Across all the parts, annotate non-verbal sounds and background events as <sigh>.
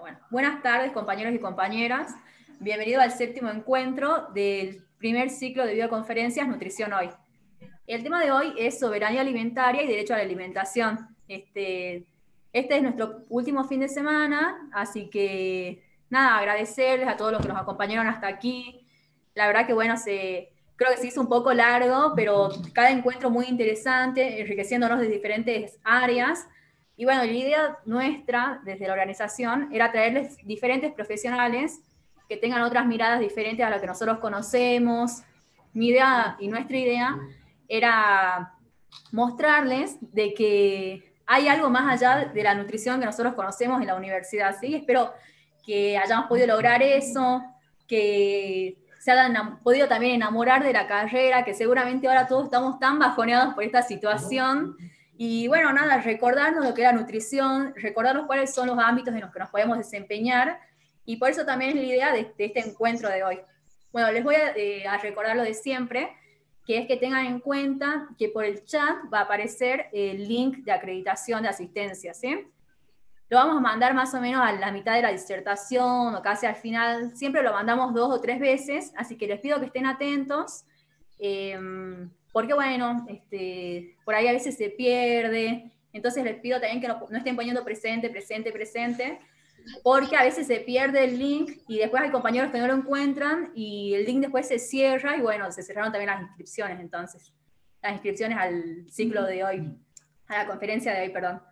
bueno. Buenas tardes, compañeros y compañeras. Bienvenido al séptimo encuentro del primer ciclo de videoconferencias Nutrición Hoy. El tema de hoy es soberanía alimentaria y derecho a la alimentación. Este, este es nuestro último fin de semana, así que nada, agradecerles a todos los que nos acompañaron hasta aquí. La verdad que bueno, se, creo que se hizo un poco largo, pero cada encuentro muy interesante, enriqueciéndonos de diferentes áreas. Y bueno, la idea nuestra desde la organización era traerles diferentes profesionales que tengan otras miradas diferentes a lo que nosotros conocemos. Mi idea y nuestra idea era mostrarles de que hay algo más allá de la nutrición que nosotros conocemos en la universidad, ¿sí? Espero que hayamos podido lograr eso, que se hayan podido también enamorar de la carrera, que seguramente ahora todos estamos tan bajoneados por esta situación. Y bueno, nada, recordarnos lo que es la nutrición, recordarnos cuáles son los ámbitos en los que nos podemos desempeñar y por eso también es la idea de, este encuentro de hoy. Bueno, les voy eh, a, recordar lo de siempre, que es que tengan en cuenta que por el chat va a aparecer el link de acreditación de asistencia, ¿sí? Lo vamos a mandar más o menos a la mitad de la disertación o casi al final. Siempre lo mandamos dos o tres veces, así que les pido que estén atentos. Em, porque bueno, este, por ahí a veces se pierde, entonces les pido también que no, estén poniendo presente, presente, presente, porque a veces se pierde el link y después hay compañeros que no lo encuentran y el link después se cierra y bueno, se cerraron también las inscripciones entonces, las inscripciones al ciclo de hoy, a la conferencia de hoy, perdón.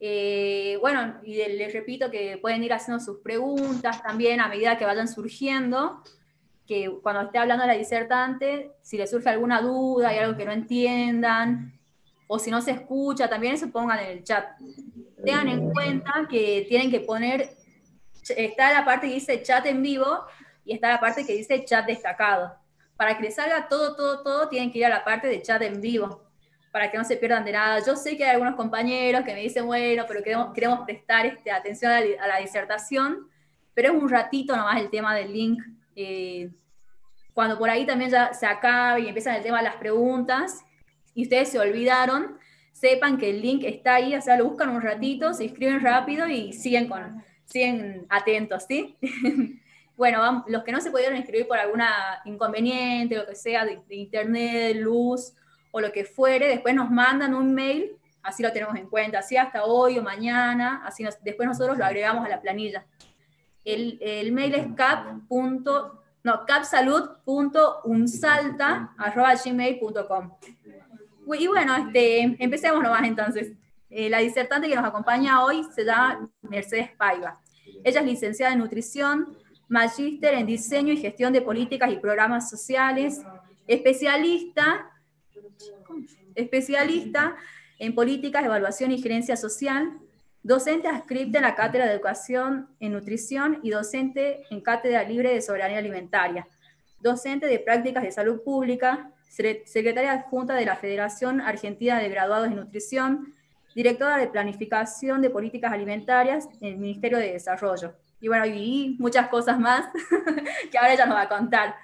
Eh, bueno, y les repito que pueden ir haciendo sus preguntas también a medida que vayan surgiendo que cuando esté hablando la disertante, si le surge alguna duda, y algo que no entiendan, o si no se escucha, también eso pongan en el chat. Tengan en cuenta que tienen que poner, está la parte que dice chat en vivo y está la parte que dice chat destacado. Para que les salga todo, todo, todo, tienen que ir a la parte de chat en vivo, para que no se pierdan de nada. Yo sé que hay algunos compañeros que me dicen, bueno, pero queremos, queremos prestar este, atención a la, disertación, pero es un ratito nomás el tema del link. Eh, cuando por ahí también ya se acaba y empiezan el tema de las preguntas y ustedes se olvidaron, sepan que el link está ahí, o sea, lo buscan un ratito, se inscriben rápido y siguen, con, atentos, ¿sí? <laughs> bueno, los que no se pudieron inscribir por alguna inconveniente, lo que sea, de, internet, luz o lo que fuere, después nos mandan un mail, así lo tenemos en cuenta, así hasta hoy o mañana, así después nosotros lo agregamos a la planilla. El, el mail es cap.com no, capsalud.unsalta.gmail.com. Y bueno, este, empecemos nomás entonces. Eh, la disertante que nos acompaña hoy se llama Mercedes Paiva. Ella es licenciada en nutrición, magíster en diseño y gestión de políticas y programas sociales, especialista, especialista en políticas, evaluación y gerencia social, docente adscripta en la Cátedra de Educación en Nutrición y docente en Cátedra Libre de Soberanía Alimentaria, docente de Prácticas de Salud Pública, secretaria adjunta de la Federación Argentina de Graduados en Nutrición, directora de Planificación de Políticas Alimentarias en el Ministerio de Desarrollo. Y bueno, y muchas cosas más <laughs> que ahora ella nos va a contar.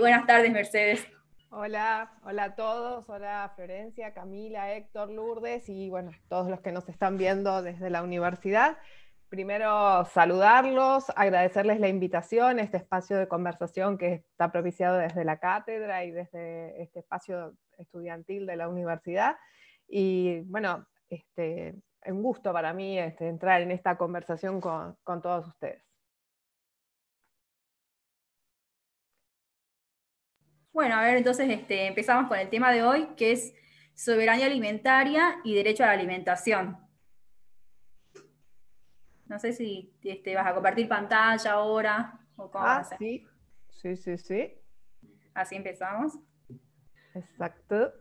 buenas tardes, Mercedes. Hola, hola a todos, hola Florencia, Camila, Héctor, Lourdes y bueno, todos los que nos están viendo desde la universidad. Primero saludarlos, agradecerles la invitación, este espacio de conversación que está propiciado desde la cátedra y desde este espacio estudiantil de la universidad. Y bueno, este, un gusto para mí este, entrar en esta conversación con todos ustedes. Bueno, a ver, entonces este, empezamos con el tema de hoy, que es soberanía alimentaria y derecho a la alimentación. No sé si este, vas a compartir pantalla ahora o cómo. Ah, sí, sí, sí, sí. Así empezamos. Exacto.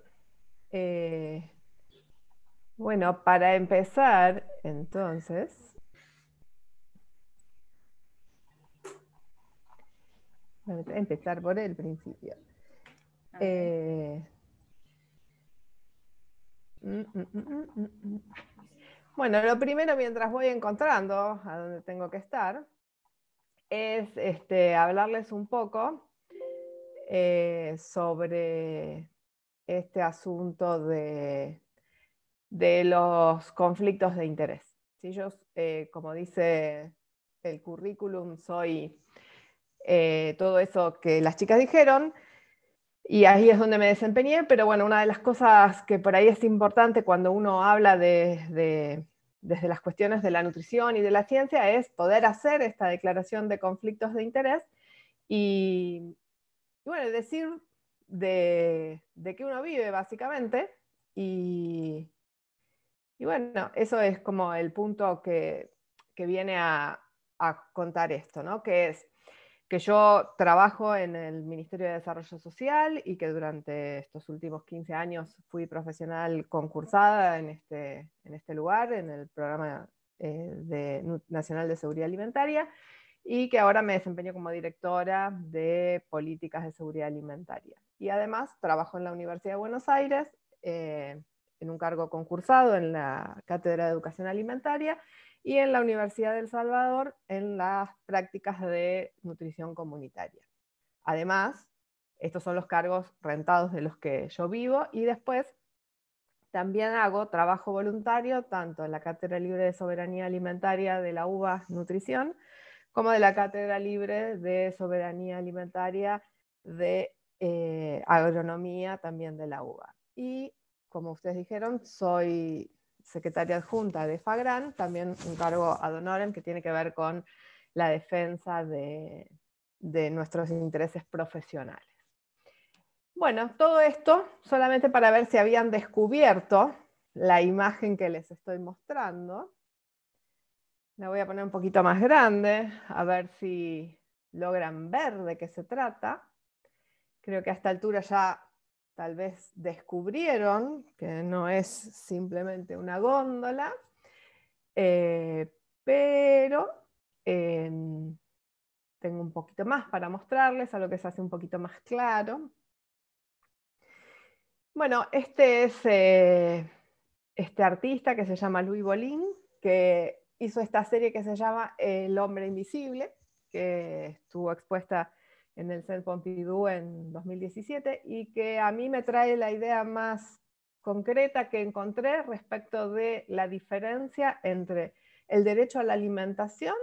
Eh, bueno, para empezar, entonces, empezar por el principio. Eh, mm, mm, mm, bueno, lo primero mientras voy encontrando a donde tengo que estar es este, hablarles un poco eh, sobre este asunto de, los conflictos de interés. Si yo, eh, como dice el currículum, soy todo eso que las chicas dijeron, y ahí es donde me desempeñé, pero bueno, una de las cosas que por ahí es importante cuando uno habla desde las cuestiones de la nutrición y de la ciencia es poder hacer esta declaración de conflictos de interés y, bueno, decir de, qué uno vive básicamente y, y, bueno, eso es como el punto que, viene a, a contar esto, ¿no? Que es que yo trabajo en el Ministerio de Desarrollo Social y que durante estos últimos 15 años fui profesional concursada en este, en este lugar, en el Programa eh, Nacional de Seguridad Alimentaria, y que ahora me desempeño como directora de políticas de seguridad alimentaria. Y además trabajo en la Universidad de Buenos Aires eh, en un cargo concursado en la Cátedra de Educación Alimentaria y en la Universidad del Salvador en las prácticas de nutrición comunitaria. Además, estos son los cargos rentados de los que yo vivo y después también hago trabajo voluntario tanto en la Cátedra Libre de Soberanía Alimentaria de la UBA Nutrición como de la Cátedra Libre de Soberanía Alimentaria de eh, Agronomía también de la UBA. Y como ustedes dijeron, soy secretaria adjunta de FAGRAN, también un cargo ad que tiene que ver con la defensa de, de nuestros intereses profesionales. Bueno, todo esto solamente para ver si habían descubierto la imagen que les estoy mostrando. La voy a poner un poquito más grande, a ver si logran ver de qué se trata. Creo que a esta altura ya tal vez descubrieron que no es simplemente una góndola, eh, pero em, tengo un poquito más para mostrarles, algo que se hace un poquito más claro. Bueno, este es eh, este artista que se llama Louis Bolín, que hizo esta serie que se llama El hombre invisible, que estuvo expuesta en el Centre Pompidou en 2017 y que a mí me trae la idea más concreta que encontré respecto de la diferencia entre el derecho a la alimentación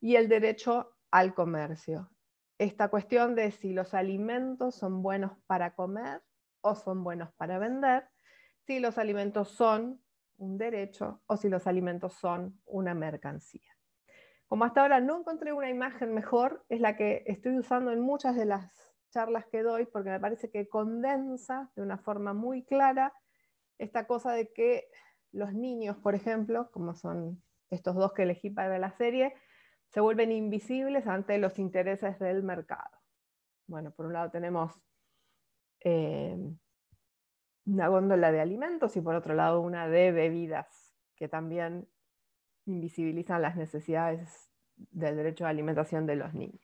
y el derecho al comercio. Esta cuestión de si los alimentos son buenos para comer o son buenos para vender, si los alimentos son un derecho o si los alimentos son una mercancía. Como hasta ahora no encontré una imagen mejor, es la que estoy usando en muchas de las charlas que doy, porque me parece que condensa de una forma muy clara esta cosa de que los niños, por ejemplo, como son estos dos que elegí para la serie, se vuelven invisibles ante los intereses del mercado. Bueno, por un lado tenemos eh, una góndola de alimentos y por otro lado una de bebidas, que también invisibilizan las necesidades del derecho a alimentación de los niños.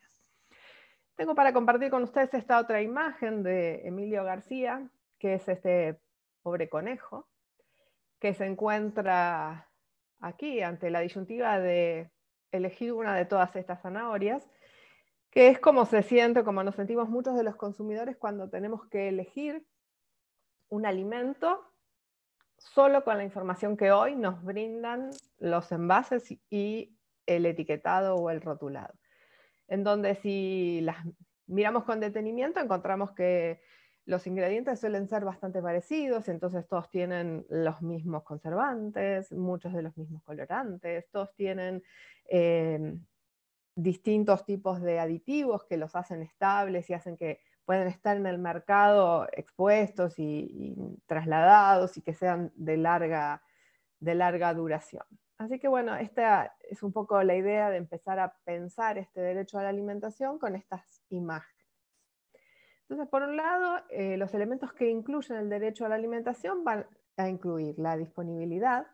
Tengo para compartir con ustedes esta otra imagen de Emilio García, que es este pobre conejo, que se encuentra aquí ante la disyuntiva de elegir una de todas estas zanahorias, que es como se siente, como nos sentimos muchos de los consumidores cuando tenemos que elegir un alimento solo con la información que hoy nos brindan los envases y el etiquetado o el rotulado. En donde si las miramos con detenimiento encontramos que los ingredientes suelen ser bastante parecidos, entonces todos tienen los mismos conservantes, muchos de los mismos colorantes, todos tienen eh, distintos tipos de aditivos que los hacen estables y hacen que pueden estar en el mercado expuestos y, trasladados y que sean de larga, de larga duración. Así que bueno, esta es un poco la idea de empezar a pensar este derecho a la alimentación con estas imágenes. Entonces, por un lado, eh, los elementos que incluyen el derecho a la alimentación van a incluir la disponibilidad,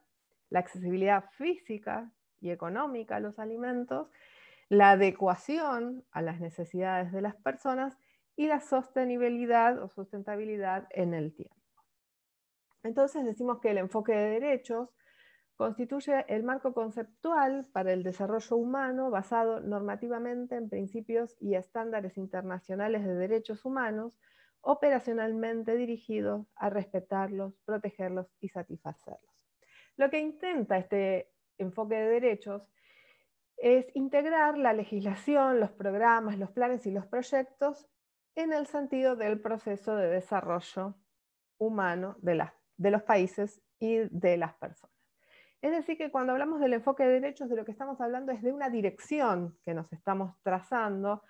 la accesibilidad física y económica a los alimentos, la adecuación a las necesidades de las personas y la sostenibilidad o sustentabilidad en el tiempo. Entonces decimos que el enfoque de derechos constituye el marco conceptual para el desarrollo humano basado normativamente en principios y estándares internacionales de derechos humanos, operacionalmente dirigidos a respetarlos, protegerlos y satisfacerlos. Lo que intenta este enfoque de derechos es integrar la legislación, los programas, los planes y los proyectos en el sentido del proceso de desarrollo humano de, de los países y de las personas. Es decir, que cuando hablamos del enfoque de derechos, de lo que estamos hablando es de una dirección que nos estamos trazando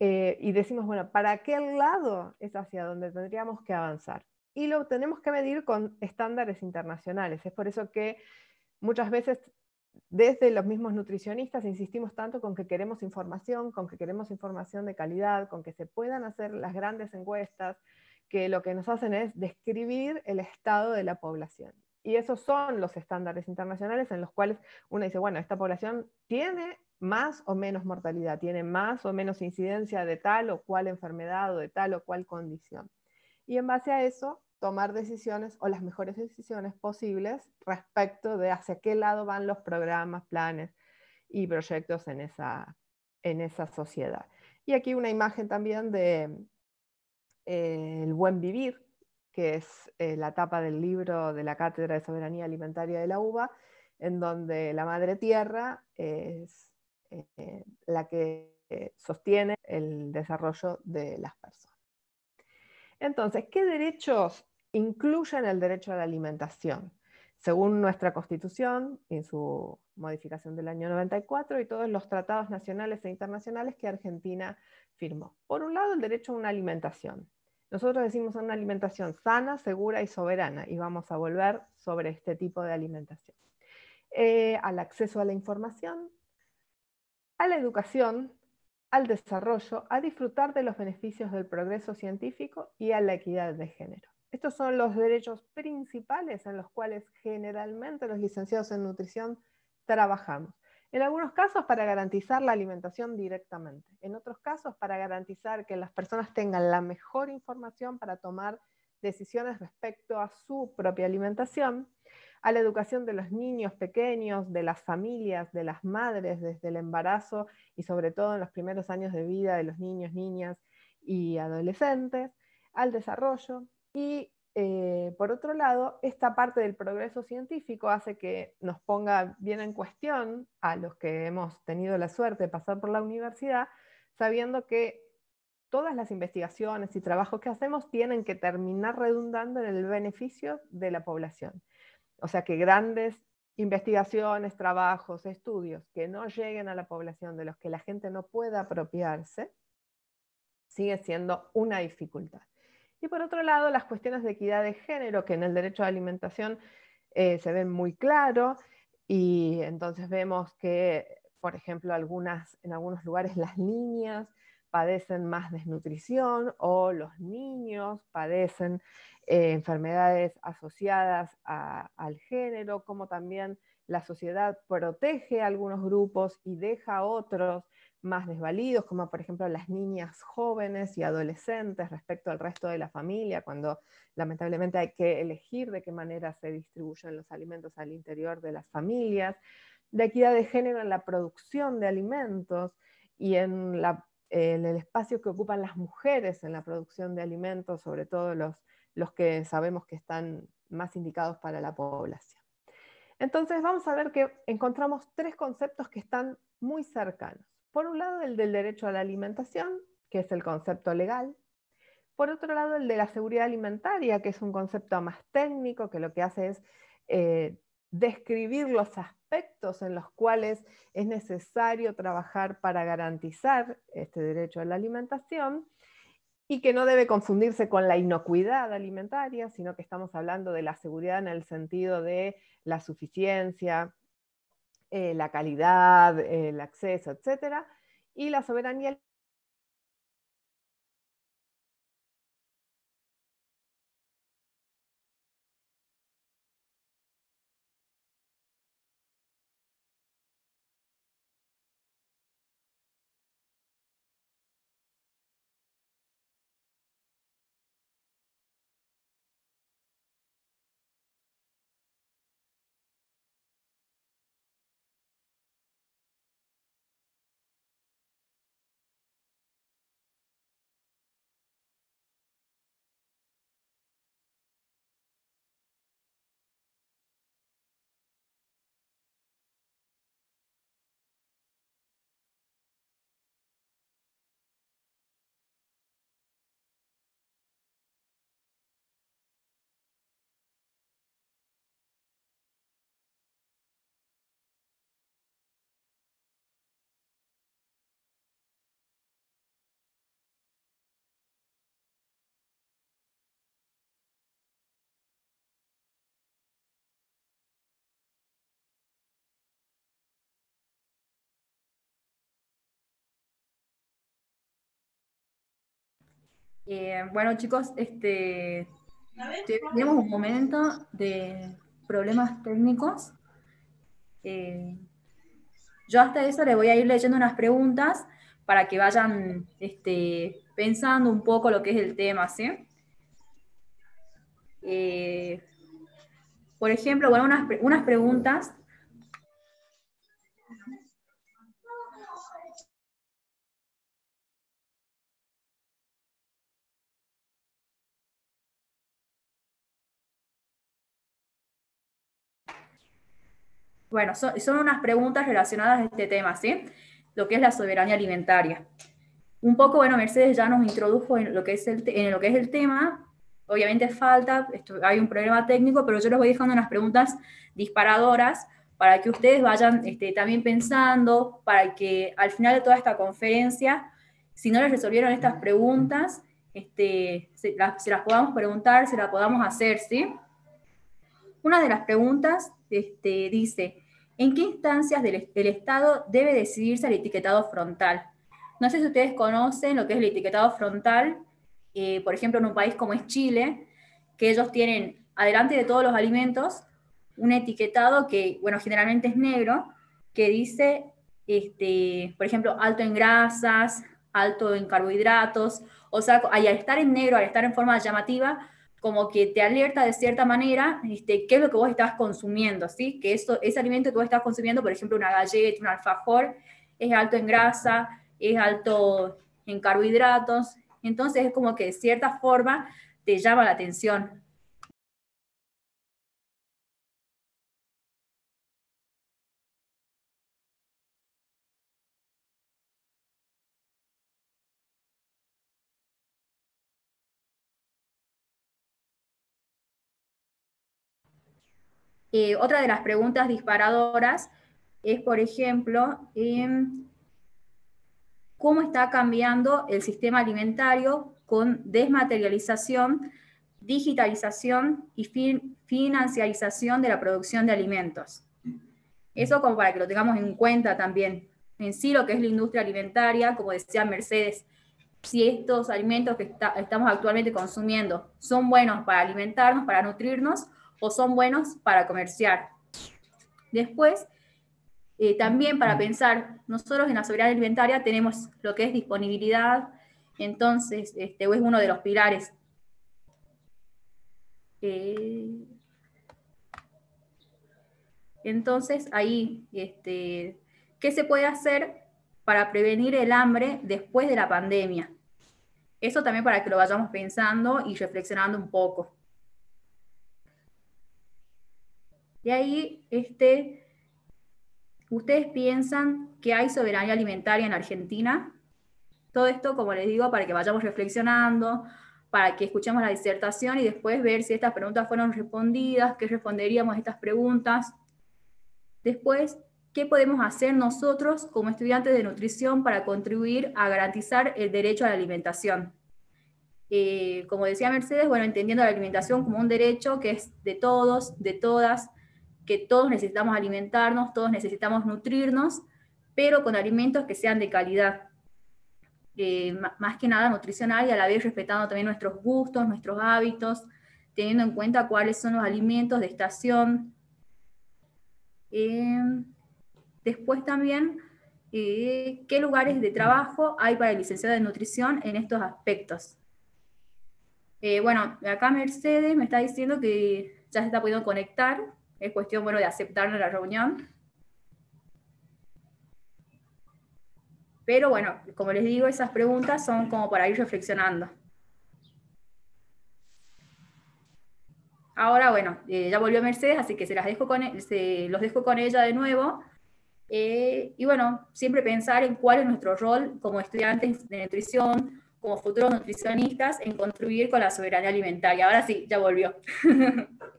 eh, y decimos, bueno, ¿para qué lado es hacia donde tendríamos que avanzar? Y lo tenemos que medir con estándares internacionales. Es por eso que muchas veces desde los mismos nutricionistas insistimos tanto con que queremos información, con que queremos información de calidad, con que se puedan hacer las grandes encuestas, que lo que nos hacen es describir el estado de la población. Y esos son los estándares internacionales en los cuales uno dice, bueno, esta población tiene más o menos mortalidad, tiene más o menos incidencia de tal o cual enfermedad o de tal o cual condición. Y en base a eso tomar decisiones o las mejores decisiones posibles respecto de hacia qué lado van los programas, planes y proyectos en esa, en esa sociedad. Y aquí una imagen también de eh, El buen vivir, que es eh, la tapa del libro de la Cátedra de Soberanía Alimentaria de la UBA, en donde la Madre Tierra es eh, la que sostiene el desarrollo de las personas. Entonces, ¿qué derechos incluyen el derecho a la alimentación? Según nuestra Constitución, en su modificación del año 94, y todos los tratados nacionales e internacionales que Argentina firmó. Por un lado, el derecho a una alimentación. Nosotros decimos una alimentación sana, segura y soberana, y vamos a volver sobre este tipo de alimentación. Eh, al acceso a la información, a la educación, al desarrollo, a disfrutar de los beneficios del progreso científico y a la equidad de género. Estos son los derechos principales en los cuales generalmente los licenciados en nutrición trabajamos. En algunos casos para garantizar la alimentación directamente, en otros casos para garantizar que las personas tengan la mejor información para tomar decisiones respecto a su propia alimentación, a la educación de los niños pequeños, de las familias, de las madres desde el embarazo y sobre todo en los primeros años de vida de los niños, niñas y adolescentes, al desarrollo y eh, por otro lado, esta parte del progreso científico hace que nos ponga bien en cuestión a los que hemos tenido la suerte de pasar por la universidad, sabiendo que todas las investigaciones y trabajos que hacemos tienen que terminar redundando en el beneficio de la población. O sea que grandes investigaciones, trabajos, estudios que no lleguen a la población, de los que la gente no pueda apropiarse, sigue siendo una dificultad. Y por otro lado, las cuestiones de equidad de género, que en el derecho a la alimentación eh, se ven muy claro, y entonces vemos que, por ejemplo, en algunos lugares las niñas padecen más desnutrición o los niños padecen eh, enfermedades asociadas al género, como también la sociedad protege a algunos grupos y deja a otros más desvalidos, como por ejemplo las niñas jóvenes y adolescentes respecto al resto de la familia, cuando lamentablemente hay que elegir de qué manera se distribuyen los alimentos al interior de las familias, de equidad de género en la producción de alimentos y en la en el espacio que ocupan las mujeres en la producción de alimentos, sobre todo los, los que sabemos que están más indicados para la población. Entonces vamos a ver que encontramos tres conceptos que están muy cercanos. Por un lado, el del derecho a la alimentación, que es el concepto legal. Por otro lado, el de la seguridad alimentaria, que es un concepto más técnico, que lo que hace es eh, describir los aspectos en los cuales es necesario trabajar para garantizar este derecho a la alimentación y que no debe confundirse con la inocuidad alimentaria, sino que estamos hablando de la seguridad en el sentido de la suficiencia, eh, la calidad, el acceso, etc. Y la soberanía Eh, bueno, chicos, este, tenemos un momento de problemas técnicos. Eh, yo hasta eso les voy a ir leyendo unas preguntas para que vayan este, pensando un poco lo que es el tema, ¿sí? Eh, por ejemplo, unas preguntas Bueno, son, unas preguntas relacionadas a este tema, ¿sí? Lo que es la soberanía alimentaria. Un poco, bueno, Mercedes ya nos introdujo en lo que es el, en lo que es el tema. Obviamente falta, esto, hay un problema técnico, pero yo les voy dejando unas preguntas disparadoras para que ustedes vayan este, también pensando, para que al final de toda esta conferencia, si no les resolvieron estas preguntas, este, se, las, se las podamos preguntar, se las podamos hacer, ¿sí? Una de las preguntas este, dice, ¿en qué instancias del, Estado debe decidirse el etiquetado frontal? No sé si ustedes conocen lo que es el etiquetado frontal, eh, por ejemplo, en un país como es Chile, que ellos tienen, adelante de todos los alimentos, un etiquetado que, bueno, generalmente es negro, que dice, este, por ejemplo, alto en grasas, alto en carbohidratos, o sea, al estar en negro, al estar en forma llamativa, como que te alerta de cierta manera este, qué es lo que vos estás consumiendo, ¿sí? Que eso, ese alimento que vos estás consumiendo, por ejemplo, una galleta, un alfajor, es alto en grasa, es alto en carbohidratos. Entonces es como que de cierta forma te llama la atención. Eh, otra de las preguntas disparadoras es, por ejemplo, em, cómo está cambiando el sistema alimentario con desmaterialización, digitalización y fin financiarización de la producción de alimentos. Eso como para que lo tengamos en cuenta también. En sí lo que es la industria alimentaria, como decía Mercedes, si estos alimentos que estamos actualmente consumiendo son buenos para alimentarnos, para nutrirnos, o son buenos para comerciar. Después, eh, también para pensar, nosotros en la soberanía alimentaria tenemos lo que es disponibilidad, entonces, este es uno de los pilares. Eh, entonces, ahí, este, ¿qué se puede hacer para prevenir el hambre después de la pandemia? Eso también para que lo vayamos pensando y reflexionando un poco. De ahí, este, ¿ustedes piensan que hay soberanía alimentaria en Argentina? Todo esto, como les digo, para que vayamos reflexionando, para que escuchemos la disertación y después ver si estas preguntas fueron respondidas, qué responderíamos a estas preguntas. Después, ¿qué podemos hacer nosotros como estudiantes de nutrición para contribuir a garantizar el derecho a la alimentación? Eh, como decía Mercedes, bueno, entendiendo la alimentación como un derecho que es de todos, de todas, que todos necesitamos alimentarnos, todos necesitamos nutrirnos, pero con alimentos que sean de calidad. Eh, más que nada nutricional y a la vez respetando también nuestros gustos, nuestros hábitos, teniendo en cuenta cuáles son los alimentos de estación. Em, después también, eh, qué lugares de trabajo hay para el licenciado de nutrición en estos aspectos. Eh, bueno, acá Mercedes me está diciendo que ya se está pudiendo conectar. Es cuestión, bueno, de aceptar la reunión. Pero bueno, como les digo, esas preguntas son como para ir reflexionando. Ahora, bueno, eh, ya volvió Mercedes, así que se, las dejo con, e, se los dejo con ella de nuevo. Eh, y bueno, siempre pensar en cuál es nuestro rol como estudiantes de nutrición, como futuros nutricionistas en construir con la soberanía alimentaria. Ahora sí, ya volvió.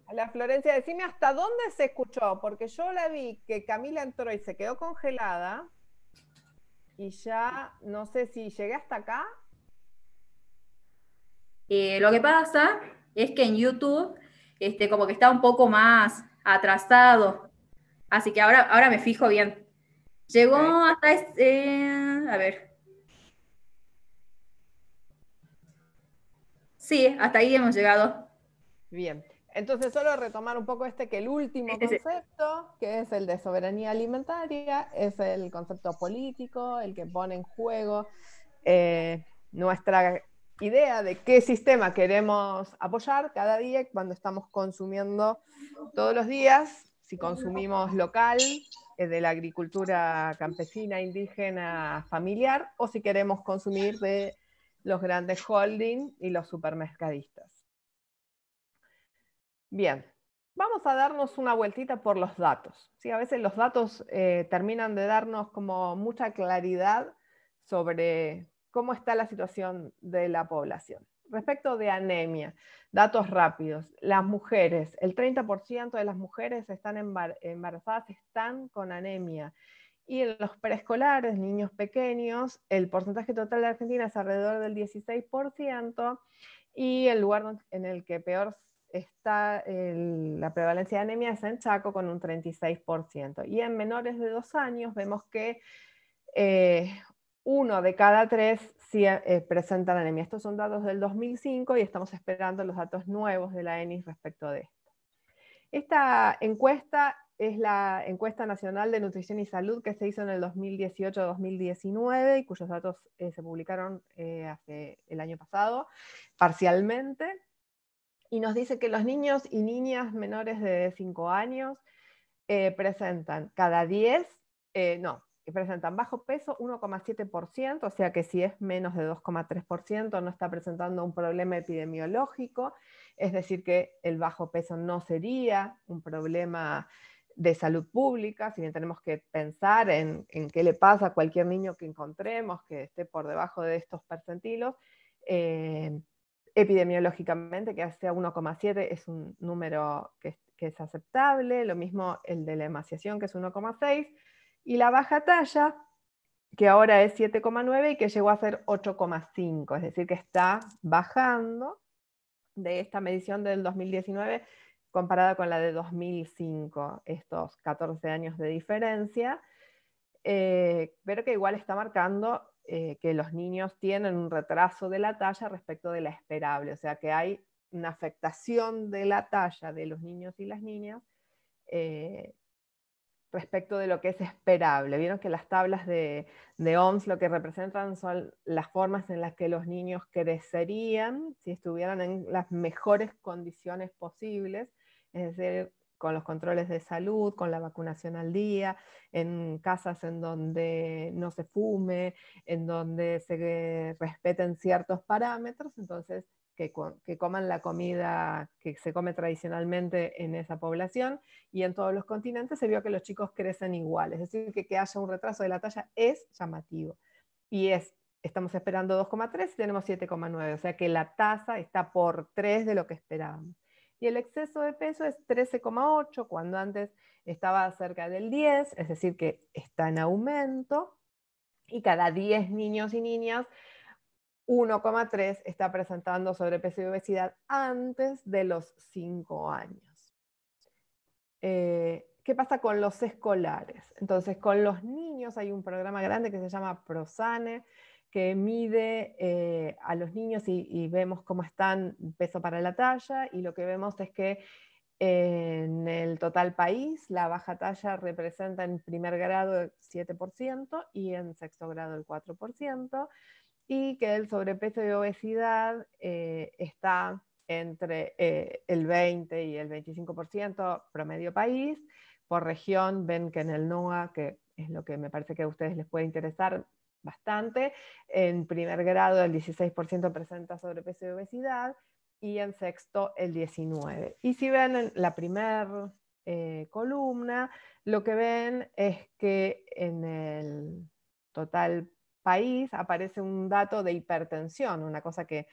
A <laughs> La Florencia, decime hasta dónde se escuchó, porque yo la vi que Camila entró y se quedó congelada y ya no sé si llegué hasta acá. Eh, lo que pasa es que en YouTube, este, como que está un poco más atrasado, así que ahora, ahora me fijo bien. Llegó hasta, este, eh, a ver, Sí, hasta ahí hemos llegado. Bien. Entonces, solo retomar un poco este que el último este concepto, que es el de soberanía alimentaria, es el concepto político, el que pone en juego eh, nuestra idea de qué sistema queremos apoyar cada día cuando estamos consumiendo todos los días, si consumimos local, eh, de la agricultura campesina, indígena, familiar, o si queremos consumir de los grandes holding y los supermercadistas. Bien, vamos a darnos una vueltita por los datos. ¿sí? A veces los datos eh, terminan de darnos como mucha claridad sobre cómo está la situación de la población. Respecto de anemia, datos rápidos. Las mujeres, el 30% de las mujeres están embarazadas están con anemia y en los preescolares, niños pequeños, el porcentaje total de Argentina es alrededor del 16% y el lugar en el que peor está la prevalencia de anemia es en Chaco con un 36%. Y en menores de dos años vemos que eh, uno de cada tres eh, presenta anemia. Estos son datos del 2005 y estamos esperando los datos nuevos de la ENIS respecto de esto. Esta encuesta es la encuesta nacional de nutrición y salud que se hizo en el 2018-2019 y cuyos datos eh, se publicaron eh, hace el año pasado parcialmente. Y nos dice que los niños y niñas menores de 5 años eh, presentan cada 10, no, presentan bajo peso 1,7%, o sea que si es menos de 2,3% no está presentando un problema epidemiológico, es decir que el bajo peso no sería un problema de salud pública, si bien tenemos que pensar en, qué le pasa a cualquier niño que encontremos que esté por debajo de estos percentilos, eh, epidemiológicamente que sea 1,7 es un número que, que, es aceptable, lo mismo el de la emaciación que es 1,6, y la baja talla que ahora es 7,9 y que llegó a ser 8,5, es decir, que está bajando de esta medición del 2019 comparada con la de 2005, estos 14 años de diferencia, eh, pero que igual está marcando eh, que los niños tienen un retraso de la talla respecto de la esperable, o sea que hay una afectación de la talla de los niños y las niñas eh, respecto de lo que es esperable. Vieron que las tablas de, de, OMS lo que representan son las formas en las que los niños crecerían si estuvieran en las mejores condiciones posibles es decir, con los controles de salud, con la vacunación al día, en casas en donde no se fume, en donde se respeten ciertos parámetros, entonces que, coman la comida que se come tradicionalmente en esa población y en todos los continentes se vio que los chicos crecen iguales, es decir, que, que haya un retraso de la talla es llamativo. Y es, estamos esperando 2,3 y tenemos 7,9, o sea que la tasa está por 3 de lo que esperábamos y el exceso de peso es 13,8 cuando antes estaba cerca del 10, es decir, que está en aumento y cada 10 niños y niñas 1,3 está presentando sobrepeso y obesidad antes de los 5 años. Eh, ¿Qué pasa con los escolares? Entonces, con los niños hay un programa grande que se llama PROSANE, que mide eh, a los niños y, vemos cómo están peso para la talla y lo que vemos es que en el total país la baja talla representa en primer grado el 7% y en sexto grado el 4% y que el sobrepeso y obesidad eh, está entre eh, el 20 y el 25% promedio país. Por región ven que en el NOA, que es lo que me parece que a ustedes les puede interesar, bastante. En primer grado el 16% presenta sobrepeso y obesidad y en sexto el 19%. Y si ven en la primera eh, columna, lo que ven es que en el total país aparece un dato de hipertensión, una cosa que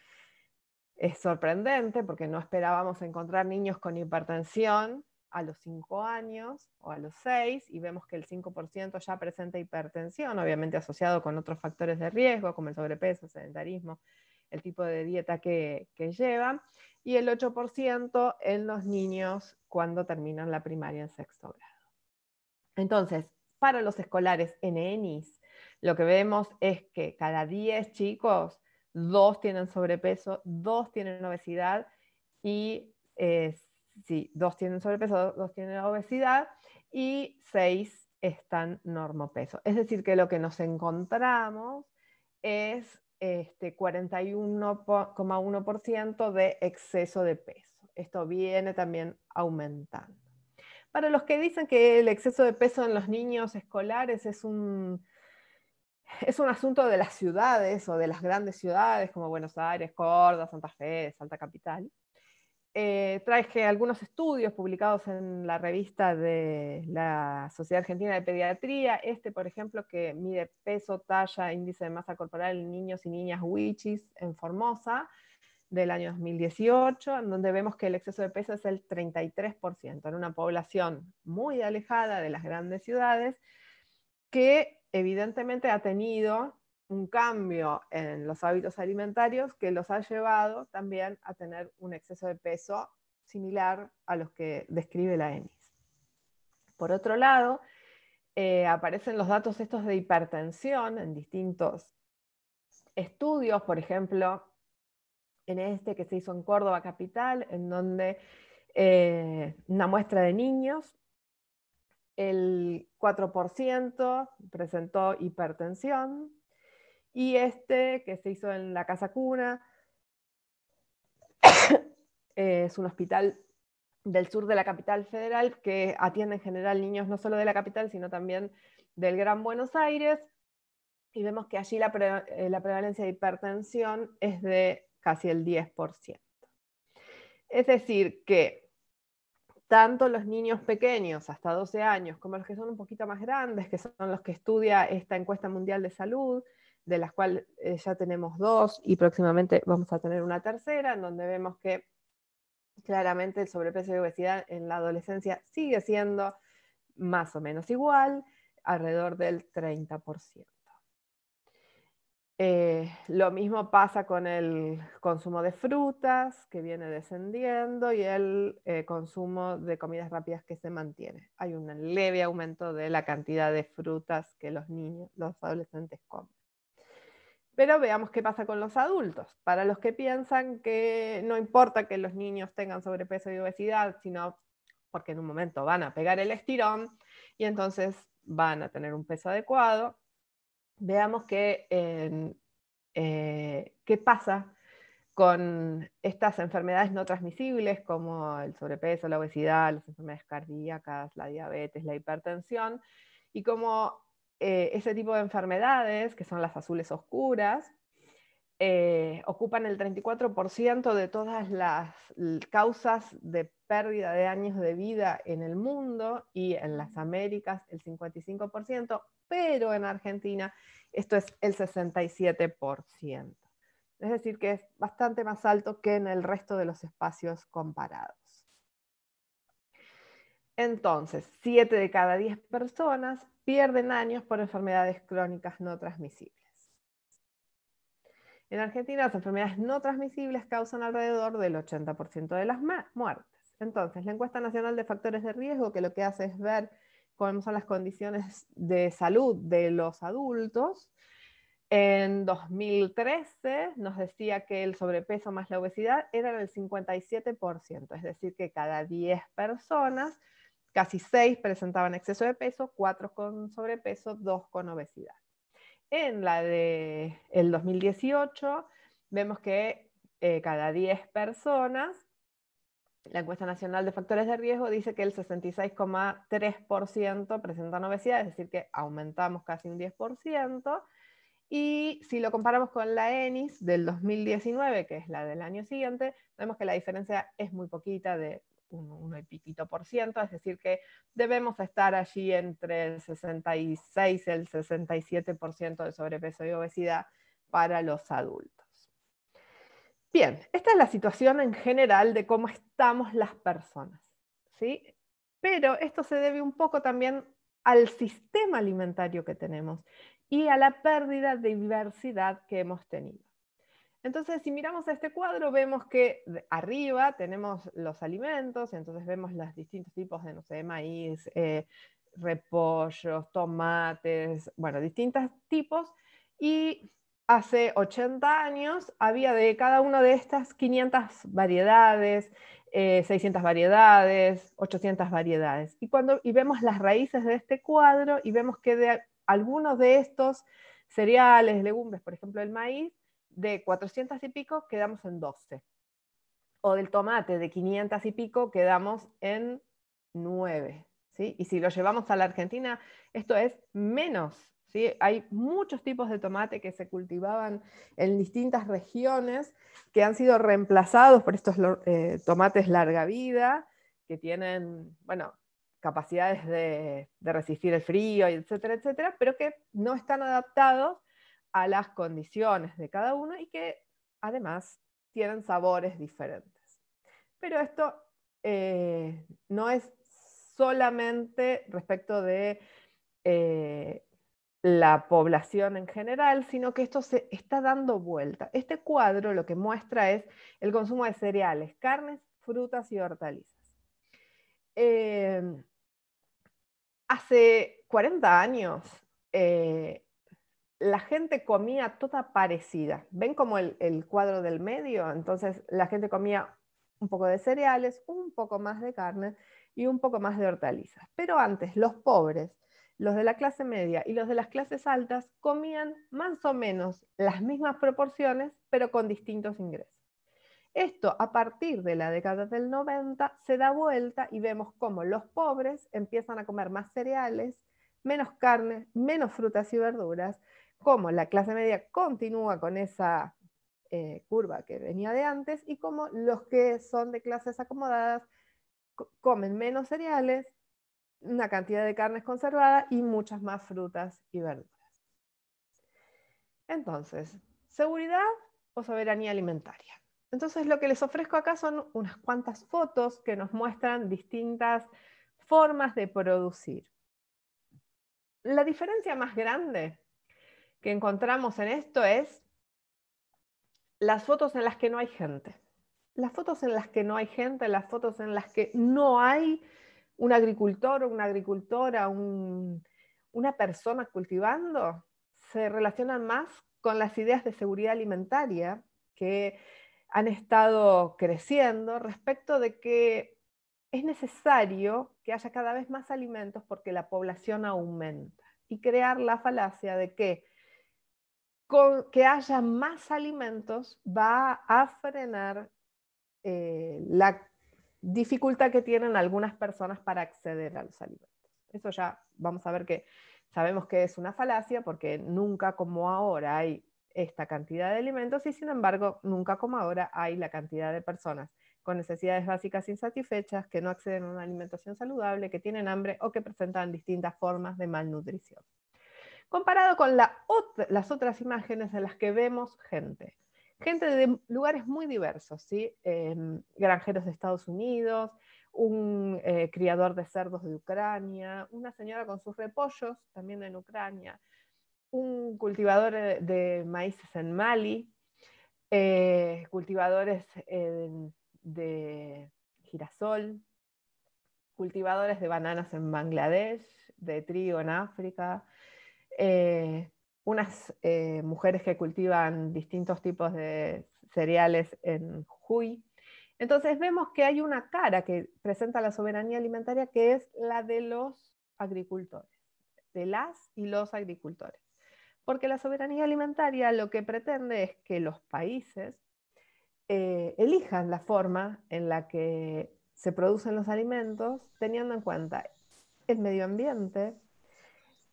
es sorprendente porque no esperábamos encontrar niños con hipertensión a los 5 años o a los 6 y vemos que el 5% ya presenta hipertensión, obviamente asociado con otros factores de riesgo como el sobrepeso, el sedentarismo, el tipo de dieta que, llevan, y el 8% en los niños cuando terminan la primaria en sexto grado. Entonces, para los escolares en ENIS lo que vemos es que cada 10 chicos, 2 tienen sobrepeso, 2 tienen obesidad y es eh, sí, dos tienen sobrepeso, dos tienen obesidad y seis están normopeso. Es decir, que lo que nos encontramos es 41,1% este, de exceso de peso. Esto viene también aumentando. Para los que dicen que el exceso de peso en los niños escolares es un, es un asunto de las ciudades o de las grandes ciudades como Buenos Aires, Córdoba, Santa Fe, Santa Capital, eh, traje algunos estudios publicados en la revista de la Sociedad Argentina de Pediatría, este por ejemplo que mide peso, talla, índice de masa corporal en niños y niñas wichis en Formosa del año 2018, en donde vemos que el exceso de peso es el 33% en una población muy alejada de las grandes ciudades, que evidentemente ha tenido un cambio en los hábitos alimentarios que los ha llevado también a tener un exceso de peso similar a los que describe la ENIS. Por otro lado, eh, aparecen los datos estos de hipertensión en distintos estudios, por ejemplo, en este que se hizo en Córdoba Capital, en donde eh, una muestra de niños, el 4% presentó hipertensión, y este que se hizo en la Casa Cuna. <coughs> Eh, es un hospital del sur de la capital federal que atiende en general niños no solo de la capital, sino también del Gran Buenos Aires. Y vemos que allí la, eh, prevalencia de hipertensión es de casi el 10%. Es decir, que tanto los niños pequeños hasta 12 años como los que son un poquito más grandes, que son los que estudia esta encuesta mundial de salud, de las cuales eh, ya tenemos dos y próximamente vamos a tener una tercera, en donde vemos que claramente el sobrepeso y obesidad en la adolescencia sigue siendo más o menos igual, alrededor del 30%. Eh, lo mismo pasa con el consumo de frutas, que viene descendiendo, y el eh, consumo de comidas rápidas que se mantiene. Hay un leve aumento de la cantidad de frutas que los niños, los adolescentes comen. Pero veamos qué pasa con los adultos. Para los que piensan que no importa que los niños tengan sobrepeso y obesidad, sino porque en un momento van a pegar el estirón y entonces van a tener un peso adecuado, veamos eh, qué pasa con estas enfermedades no transmisibles como el sobrepeso, la obesidad, las enfermedades cardíacas, la diabetes, la hipertensión, y como eh, ese tipo de enfermedades, que son las azules oscuras, eh, ocupan el 34% de todas las causas de pérdida de años de vida en el mundo y en las Américas el 55%, pero en Argentina esto es el 67%. Es decir, que es bastante más alto que en el resto de los espacios comparados. Entonces, 7 de cada 10 personas pierden años por enfermedades crónicas no transmisibles. En Argentina, las enfermedades no transmisibles causan alrededor del 80% de las muertes. Entonces, la encuesta nacional de factores de riesgo, que lo que hace es ver cómo son las condiciones de salud de los adultos, en 2013 nos decía que el sobrepeso más la obesidad eran el 57%, es decir, que cada 10 personas Casi 6 presentaban exceso de peso, 4 con sobrepeso, 2 con obesidad. En la del el 2018 vemos que eh, cada 10 personas, la encuesta nacional de factores de riesgo dice que el 66,3% presentan obesidad, es decir, que aumentamos casi un 10%. Y si lo comparamos con la ENIS del 2019, que es la del año siguiente, vemos que la diferencia es muy poquita de un, un por ciento, es decir que debemos estar allí entre el 66 y el 67% de sobrepeso y obesidad para los adultos. Bien, esta es la situación en general de cómo estamos las personas, ¿sí? Pero esto se debe un poco también al sistema alimentario que tenemos y a la pérdida de diversidad que hemos tenido. Entonces, si miramos a este cuadro, vemos que arriba tenemos los alimentos, entonces vemos los distintos tipos de, no sé, maíz, eh, repollos, tomates, bueno, distintos tipos. Y hace 80 años había de cada una de estas 500 variedades, 600 eh, variedades, 800 variedades. Y, cuando, y vemos las raíces de este cuadro y vemos que de algunos de estos cereales, legumbres, por ejemplo el maíz, de 400 y pico quedamos en 12. O del tomate de 500 y pico quedamos en 9. ¿sí? Y si lo llevamos a la Argentina, esto es menos. ¿sí? Hay muchos tipos de tomate que se cultivaban en distintas regiones que han sido reemplazados por estos eh, tomates larga vida, que tienen, bueno, capacidades de, de resistir el frío, etcétera, etcétera, pero que no están adaptados a las condiciones de cada uno y que además tienen sabores diferentes. Pero esto eh, no es solamente respecto de eh, la población en general, sino que esto se está dando vuelta. Este cuadro lo que muestra es el consumo de cereales, carnes, frutas y hortalizas. Eh, hace 40 años la gente comía toda parecida. ¿Ven como el, cuadro del medio? Entonces la gente comía un poco de cereales, un poco más de carne y un poco más de hortalizas. Pero antes, los pobres, los de la clase media y los de las clases altas comían más o menos las mismas proporciones, pero con distintos ingresos. Esto a partir de la década del 90 se da vuelta y vemos como los pobres empiezan a comer más cereales, menos carne, menos frutas y verduras, cómo la clase media continúa con esa eh, curva que venía de antes y cómo los que son de clases acomodadas comen menos cereales, una cantidad de carnes conservada y muchas más frutas y verduras. Entonces, seguridad o soberanía alimentaria. Entonces, lo que les ofrezco acá son unas cuantas fotos que nos muestran distintas formas de producir. La diferencia más grande que encontramos en esto es las fotos en las que no hay gente. Las fotos en las que no hay gente, las fotos en las que no hay un agricultor o una agricultora, una persona cultivando, se relacionan más con las ideas de seguridad alimentaria que han estado creciendo respecto de que es necesario que haya cada vez más alimentos porque la población aumenta y crear la falacia de que con que haya más alimentos va a frenar eh, la dificultad que tienen algunas personas para acceder a los alimentos. Eso ya vamos a ver que sabemos que es una falacia porque nunca como ahora hay esta cantidad de alimentos y sin embargo nunca como ahora hay la cantidad de personas con necesidades básicas insatisfechas, que no acceden a una alimentación saludable, que tienen hambre o que presentan distintas formas de malnutrición comparado con las otras imágenes en las que vemos gente. Gente de lugares muy diversos, em, granjeros de Estados Unidos, un eh, criador de cerdos de Ucrania, una señora con sus repollos también en Ucrania, un cultivador eh, de maíces en Mali, eh, cultivadores de girasol, cultivadores de bananas en Bangladesh, de trigo en África, eh, unas eh, mujeres que cultivan distintos tipos de cereales en Jui. Entonces vemos que hay una cara que presenta la soberanía alimentaria que es la de los agricultores, de las y los agricultores. Porque la soberanía alimentaria lo que pretende es que los países eh, elijan la forma en la que se producen los alimentos teniendo en cuenta el medio ambiente,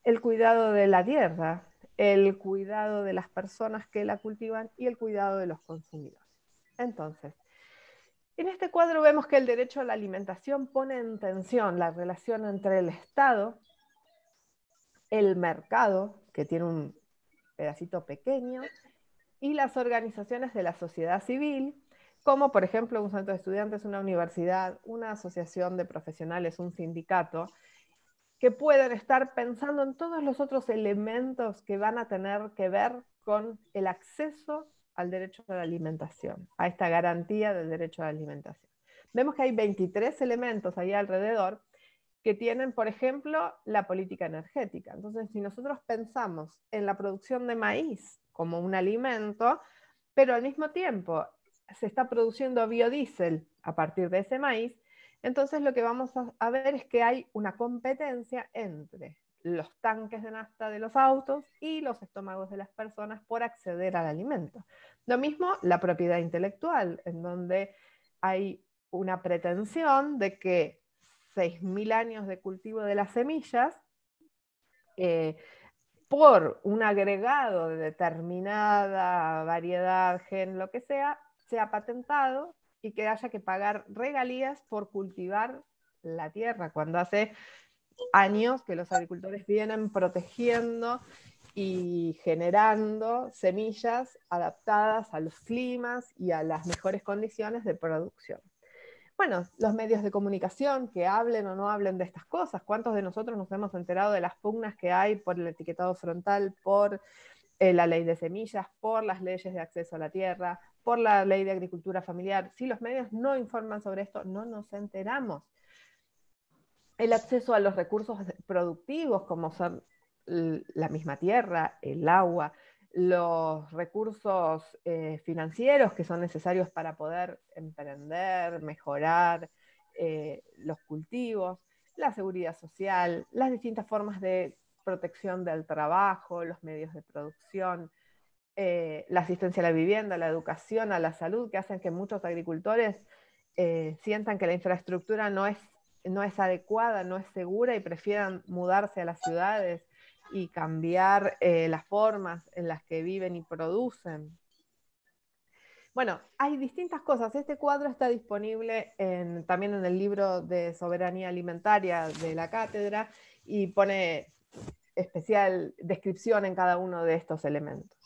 el cuidado de la tierra, el cuidado de las personas que la cultivan y el cuidado de los consumidores. Entonces, en este cuadro vemos que el derecho a la alimentación pone en tensión la relación entre el Estado, el mercado, que tiene un pedacito pequeño, y las organizaciones de la sociedad civil, como por ejemplo un centro de estudiantes, una universidad, una asociación de profesionales, un sindicato, que pueden estar pensando en todos los otros elementos que van a tener que ver con el acceso al derecho a la alimentación, a esta garantía del derecho a la alimentación. Vemos que hay 23 elementos ahí alrededor que tienen, por ejemplo, la política energética. Entonces, si nosotros pensamos en la producción de maíz como un alimento, pero al mismo tiempo se está produciendo biodiesel a partir de ese maíz, entonces lo que vamos a, ver es que hay una competencia entre los tanques de nafta de los autos y los estómagos de las personas por acceder al alimento. Lo mismo la propiedad intelectual, en donde hay una pretensión de que 6.000 años de cultivo de las semillas, eh, por un agregado de determinada variedad, gen, lo que sea, sea patentado y que haya que pagar regalías por cultivar la tierra, cuando hace años que los agricultores vienen protegiendo y generando semillas adaptadas a los climas y a las mejores condiciones de producción. Bueno, los medios de comunicación que hablen o no hablen de estas cosas, ¿cuántos de nosotros nos hemos enterado de las pugnas que hay por el etiquetado frontal, por eh, la ley de semillas, por las leyes de acceso a la tierra, por la ley de agricultura familiar. Si los medios no informan sobre esto, no nos enteramos. El acceso a los recursos productivos, como son la misma tierra, el agua, los recursos eh, financieros que son necesarios para poder emprender, mejorar eh, los cultivos, la seguridad social, las distintas formas de protección del trabajo, los medios de producción, eh, la asistencia a la vivienda, la educación, a la salud, que hacen que muchos agricultores eh, sientan que la infraestructura no es, no es adecuada, no es segura y prefieran mudarse a las ciudades y cambiar eh, las formas en las que viven y producen. Bueno, hay distintas cosas. Este cuadro está disponible también en el libro de soberanía alimentaria de la cátedra y pone especial descripción en cada uno de estos elementos.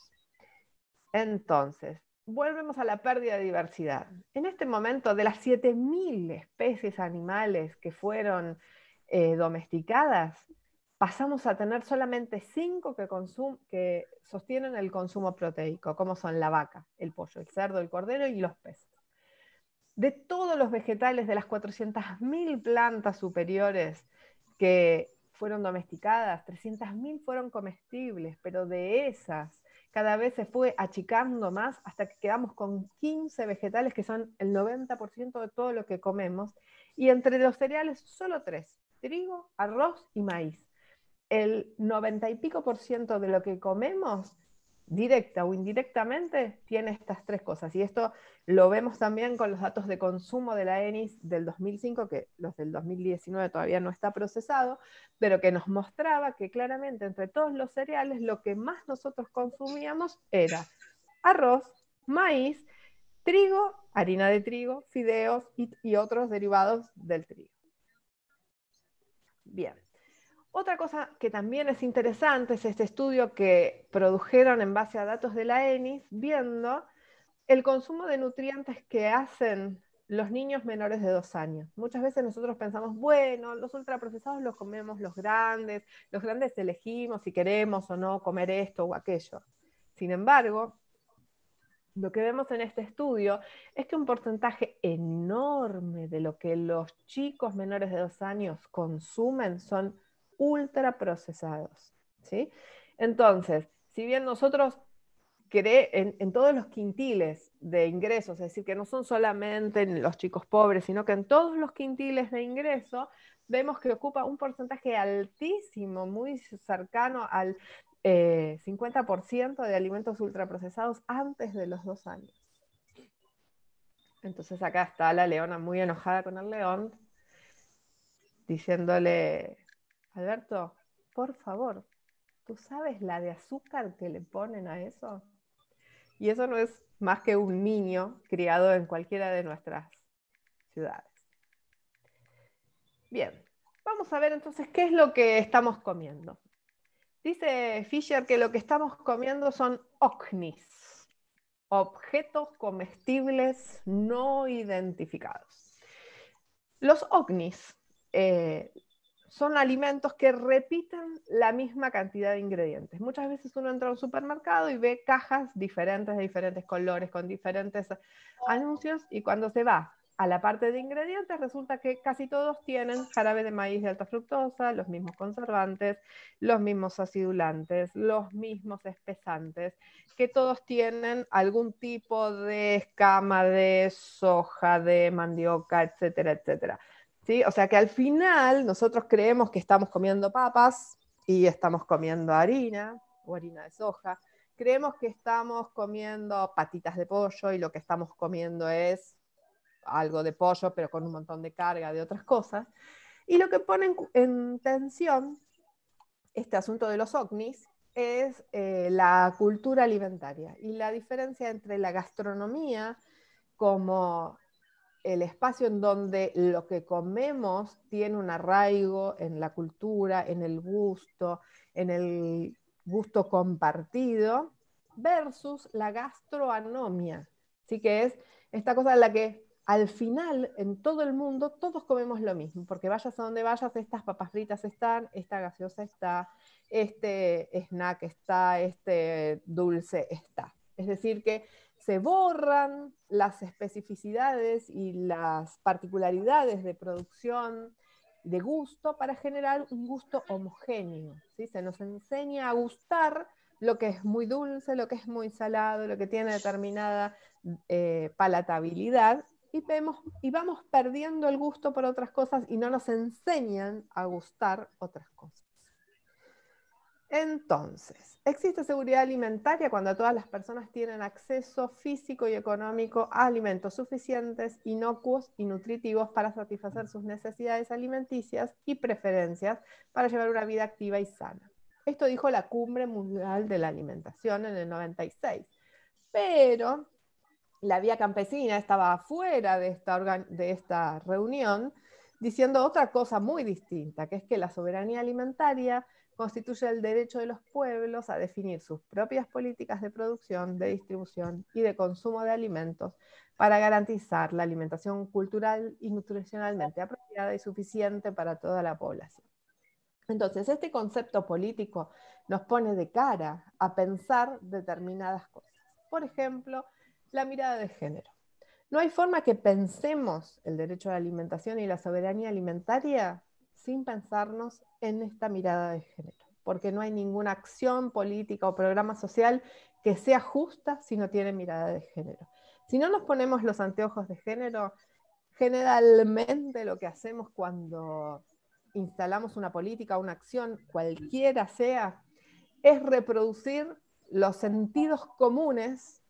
Entonces, volvemos a la pérdida de diversidad. En este momento, de las 7.000 especies animales que fueron eh, domesticadas, pasamos a tener solamente 5 que, que sostienen el consumo proteico, como son la vaca, el pollo, el cerdo, el cordero y los peces. De todos los vegetales, de las 400.000 plantas superiores que fueron domesticadas, 300.000 fueron comestibles, pero de esas, cada vez se fue achicando más hasta que quedamos con 15 vegetales que son el 90% de todo lo que comemos. Y entre los cereales, solo tres, trigo, arroz y maíz. El 90 y pico por ciento de lo que comemos directa o indirectamente, tiene estas tres cosas. Y esto lo vemos también con los datos de consumo de la ENIS del 2005, que los del 2019 todavía no está procesado, pero que nos mostraba que claramente entre todos los cereales lo que más nosotros consumíamos era arroz, maíz, trigo, harina de trigo, fideos y, otros derivados del trigo. Bien. Otra cosa que también es interesante es este estudio que produjeron en base a datos de la ENIS, viendo el consumo de nutrientes que hacen los niños menores de dos años. Muchas veces nosotros pensamos, bueno, los ultraprocesados los comemos los grandes, los grandes elegimos si queremos o no comer esto o aquello. Sin embargo, lo que vemos en este estudio es que un porcentaje enorme de lo que los chicos menores de dos años consumen son ultraprocesados. ¿sí? Entonces, si bien nosotros cree en, todos los quintiles de ingresos, es decir, que no son solamente en los chicos pobres, sino que en todos los quintiles de ingreso vemos que ocupa un porcentaje altísimo, muy cercano al 50% eh, de alimentos ultraprocesados antes de los dos años. Entonces acá está la leona muy enojada con el león, diciéndole, Alberto, por favor, ¿tú sabes la de azúcar que le ponen a eso? Y eso no es más que un niño criado en cualquiera de nuestras ciudades. Bien, vamos a ver entonces qué es lo que estamos comiendo. Dice Fisher que lo que estamos comiendo son OCNIs, objetos comestibles no identificados. Los OCNIs eh, son alimentos que repiten la misma cantidad de ingredientes. Muchas veces uno entra a un supermercado y ve cajas diferentes, de diferentes colores, con diferentes anuncios, y cuando se va a la parte de ingredientes, resulta que casi todos tienen jarabe de maíz de alta fructosa, los mismos conservantes, los mismos acidulantes, los mismos espesantes, que todos tienen algún tipo de escama de soja, de mandioca, etcétera, etcétera. O sea que al final nosotros creemos que estamos comiendo papas y estamos comiendo harina o harina de soja. Creemos que estamos comiendo patitas de pollo y lo que estamos comiendo es algo de pollo, pero con un montón de carga de otras cosas. Y lo que pone en, tensión este asunto de los ovnis es eh, la cultura alimentaria y la diferencia entre la gastronomía como el espacio en donde lo que comemos tiene un arraigo en la cultura, en el gusto, en el gusto compartido, versus la gastroanomia. Así que es esta cosa en la que al final en todo el mundo todos comemos lo mismo, porque vayas a donde vayas, estas papas fritas están, esta gaseosa está, este snack está, este dulce está. Es decir, que se borran las especificidades y las particularidades de producción de gusto para generar un gusto homogéneo. Se nos enseña a gustar lo que es muy dulce, lo que es muy salado, lo que tiene determinada eh, palatabilidad y vamos perdiendo el gusto por otras cosas y no nos enseñan a gustar otras cosas. Entonces, existe seguridad alimentaria cuando todas las personas tienen acceso físico y económico a alimentos suficientes, inocuos y nutritivos para satisfacer sus necesidades alimenticias y preferencias para llevar una vida activa y sana. Esto dijo la Cumbre Mundial de la Alimentación en el 96. Pero la vía campesina estaba afuera de esta, de esta reunión diciendo otra cosa muy distinta, que es que la soberanía alimentaria constituye el derecho de los pueblos a definir sus propias políticas de producción, de distribución y de consumo de alimentos para garantizar la alimentación cultural y nutricionalmente apropiada y suficiente para toda la población. Entonces, este concepto político nos pone de cara a pensar determinadas cosas. Por ejemplo, la mirada de género. No hay forma que pensemos el derecho a la alimentación y la soberanía alimentaria sin pensarnos en esta mirada de género, porque no hay ninguna acción política o programa social que sea justa si no tiene mirada de género. Si no nos ponemos los anteojos de género, generalmente lo que hacemos cuando instalamos una política, o una acción, cualquiera sea, es reproducir los sentidos comunes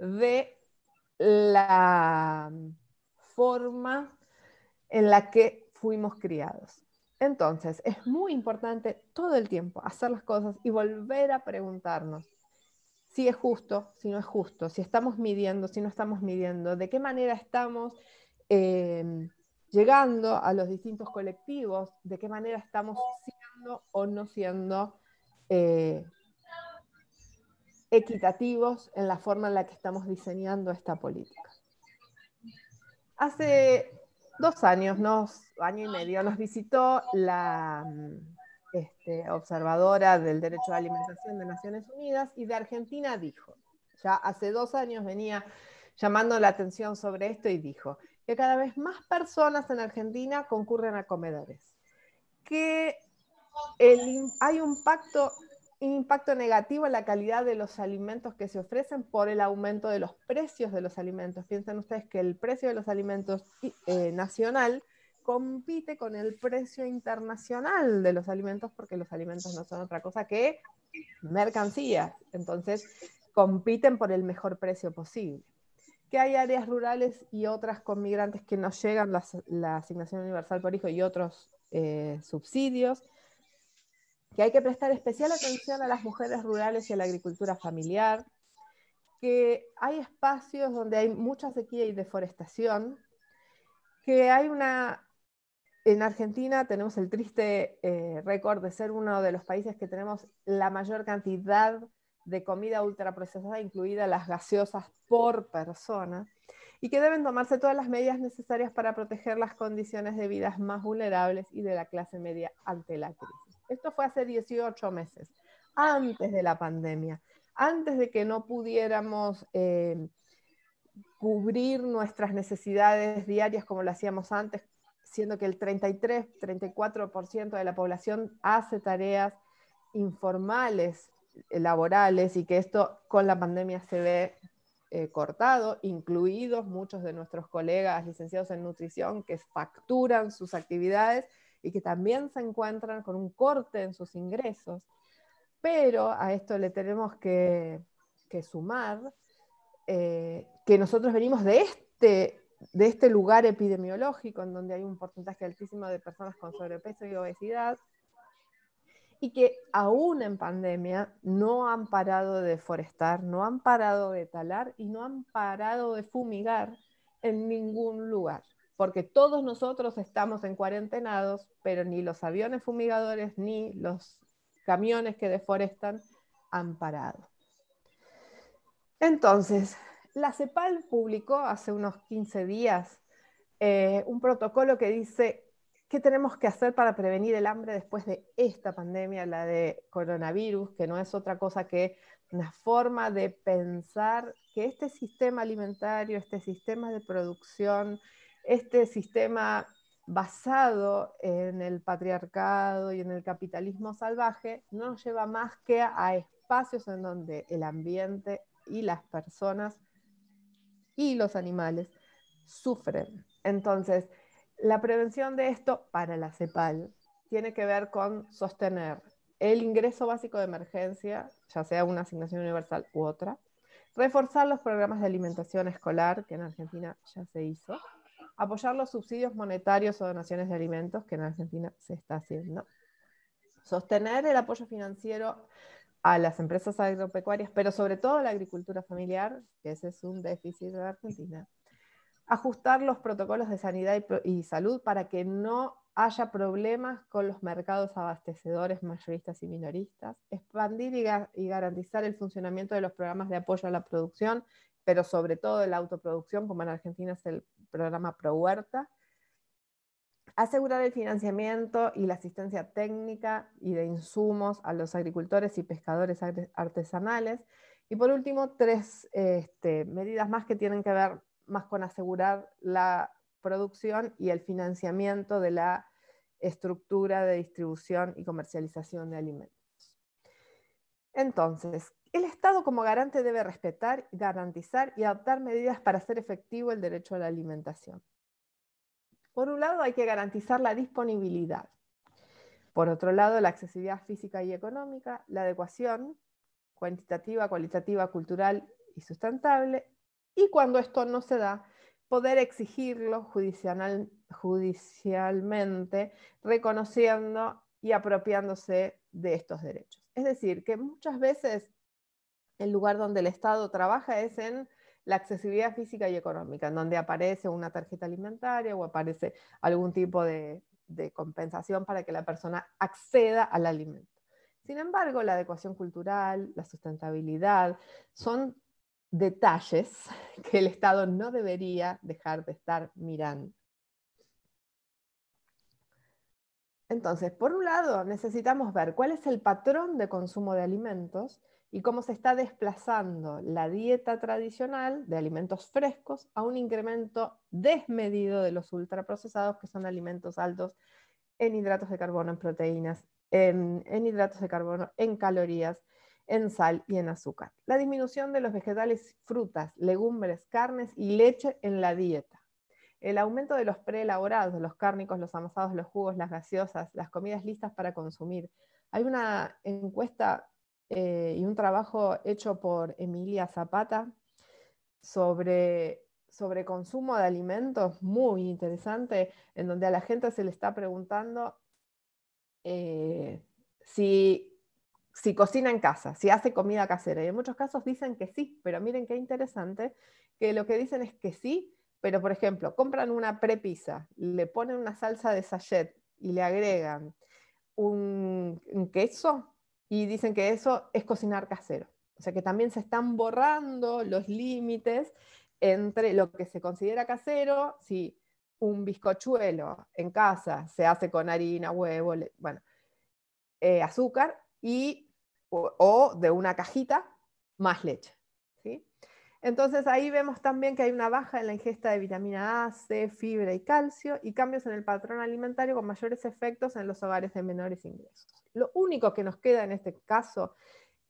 de la forma en la que fuimos criados. Entonces, es muy importante todo el tiempo hacer las cosas y volver a preguntarnos si es justo, si no es justo, si estamos midiendo, si no estamos midiendo, de qué manera estamos eh, llegando a los distintos colectivos, de qué manera estamos siendo o no siendo eh, equitativos en la forma en la que estamos diseñando esta política. Hace dos años, año y medio, nos visitó la mm, este, observadora del derecho a la alimentación de Naciones Unidas y de Argentina dijo, ya hace dos años venía llamando la atención sobre esto y dijo que cada vez más personas en Argentina concurren a comedores, que hay un pacto impacto negativo en la calidad de los alimentos que se ofrecen por el aumento de los precios de los alimentos. Piensen ustedes que el precio de los alimentos eh, nacional compite con el precio internacional de los alimentos porque los alimentos no son otra cosa que mercancías. Entonces, compiten por el mejor precio posible. Que hay áreas rurales y otras con migrantes que no llegan la asignación universal por hijo y otros eh, subsidios que hay que prestar especial atención a las mujeres rurales y a la agricultura familiar, que hay espacios donde hay mucha sequía y deforestación, que hay una... En Argentina tenemos el triste eh, récord de ser uno de los países que tenemos la mayor cantidad de comida ultraprocesada, incluida las gaseosas por persona, y que deben tomarse todas las medidas necesarias para proteger las condiciones de vida más vulnerables y de la clase media ante la crisis. Esto fue hace 18 meses, antes de la pandemia, antes de que no pudiéramos eh, cubrir nuestras necesidades diarias como lo hacíamos antes, siendo que el 33, 34% de la población hace tareas informales, eh, laborales, y que esto con la pandemia se ve eh, cortado, incluidos muchos de nuestros colegas licenciados en nutrición que facturan sus actividades y que también se encuentran con un corte en sus ingresos. Pero a esto le tenemos que, sumar eh, que nosotros venimos de este, de este lugar epidemiológico en donde hay un porcentaje altísimo de personas con sobrepeso y obesidad y que aún en pandemia no han parado de forestar, no han parado de talar y no han parado de fumigar en ningún lugar porque todos nosotros estamos en cuarentenados, pero ni los aviones fumigadores ni los camiones que deforestan han parado. Entonces, la CEPAL publicó hace unos 15 días eh, un protocolo que dice qué tenemos que hacer para prevenir el hambre después de esta pandemia, la de coronavirus, que no es otra cosa que una forma de pensar que este sistema alimentario, este sistema de producción, este sistema basado en el patriarcado y en el capitalismo salvaje no nos lleva más que a espacios en donde el ambiente y las personas y los animales sufren. Entonces, la prevención de esto para la CEPAL tiene que ver con sostener el ingreso básico de emergencia, ya sea una asignación universal u otra, reforzar los programas de alimentación escolar, que en Argentina ya se hizo, apoyar los subsidios monetarios o donaciones de alimentos, que en Argentina se está haciendo, sostener el apoyo financiero a las empresas agropecuarias, pero sobre todo a la agricultura familiar, que ese es un déficit de Argentina, ajustar los protocolos de sanidad y, salud para que no haya problemas con los mercados abastecedores mayoristas y minoristas, expandir y, garantizar el funcionamiento de los programas de apoyo a la producción, pero sobre todo de la autoproducción, como en Argentina es el programa Pro Huerta, asegurar el financiamiento y la asistencia técnica y de insumos a los agricultores y pescadores artesanales. Y por último, tres este, medidas más que tienen que ver más con asegurar la producción y el financiamiento de la estructura de distribución y comercialización de alimentos. Entonces, el Estado como garante debe respetar, garantizar y adoptar medidas para hacer efectivo el derecho a la alimentación. Por un lado, hay que garantizar la disponibilidad. Por otro lado, la accesibilidad física y económica, la adecuación cuantitativa, cualitativa, cultural y sustentable. Y cuando esto no se da, poder exigirlo judicialmente, reconociendo y apropiándose de estos derechos. Es decir, que muchas veces el lugar donde el Estado trabaja es en la accesibilidad física y económica, en donde aparece una tarjeta alimentaria o aparece algún tipo de, de compensación para que la persona acceda al alimento. Sin embargo, la adecuación cultural, la sustentabilidad, son detalles <laughs> que el Estado no debería dejar de estar mirando. Entonces, por un lado, necesitamos ver cuál es el patrón de consumo de alimentos y cómo se está desplazando la dieta tradicional de alimentos frescos a un incremento desmedido de los ultraprocesados, que son alimentos altos en hidratos de carbono, en proteínas, en, hidratos de carbono, en calorías, en sal y en azúcar. La disminución de los vegetales, frutas, legumbres, carnes y leche en la dieta. El aumento de los preelaborados, los cárnicos, los amasados, los jugos, las gaseosas, las comidas listas para consumir. Hay una encuesta eh, y un trabajo hecho por Emilia Zapata sobre, consumo de alimentos muy interesante, en donde a la gente se le está preguntando eh, si, cocina en casa, si hace comida casera. Y en muchos casos dicen que sí, pero miren qué interesante que lo que dicen es que sí, pero por ejemplo, compran una prepizza, le ponen una salsa de sachet y le agregan un queso y dicen que eso es cocinar casero. O sea que también se están borrando los límites entre lo que se considera casero, si un bizcochuelo en casa se hace con harina, huevo, bueno, eh, azúcar o, de una cajita más leche. Entonces ahí vemos también que hay una baja en la ingesta de vitamina A, C, fibra y calcio y cambios en el patrón alimentario con mayores efectos en los hogares de menores ingresos. Lo único que nos queda en este caso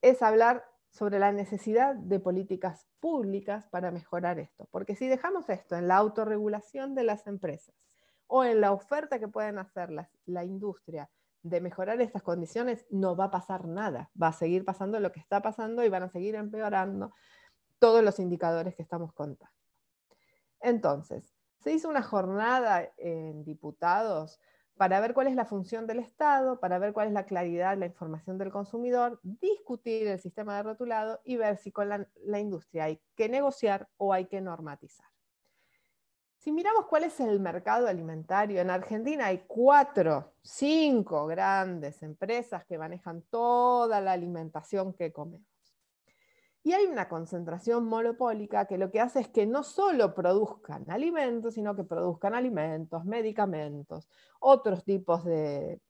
es hablar sobre la necesidad de políticas públicas para mejorar esto. Porque si dejamos esto en la autorregulación de las empresas o en la oferta que pueden hacer la industria de mejorar estas condiciones, no va a pasar nada. Va a seguir pasando lo que está pasando y van a seguir empeorando todos los indicadores que estamos contando. Entonces, se hizo una jornada en diputados para ver cuál es la función del Estado, para ver cuál es la claridad, la información del consumidor, discutir el sistema de rotulado y ver si con la, la industria hay que negociar o hay que normatizar. Si miramos cuál es el mercado alimentario, en Argentina hay cuatro, cinco grandes empresas que manejan toda la alimentación que comemos. Y hay una concentración monopólica que lo que hace es que no solo produzcan alimentos, sino que produzcan alimentos, medicamentos, otros tipos de,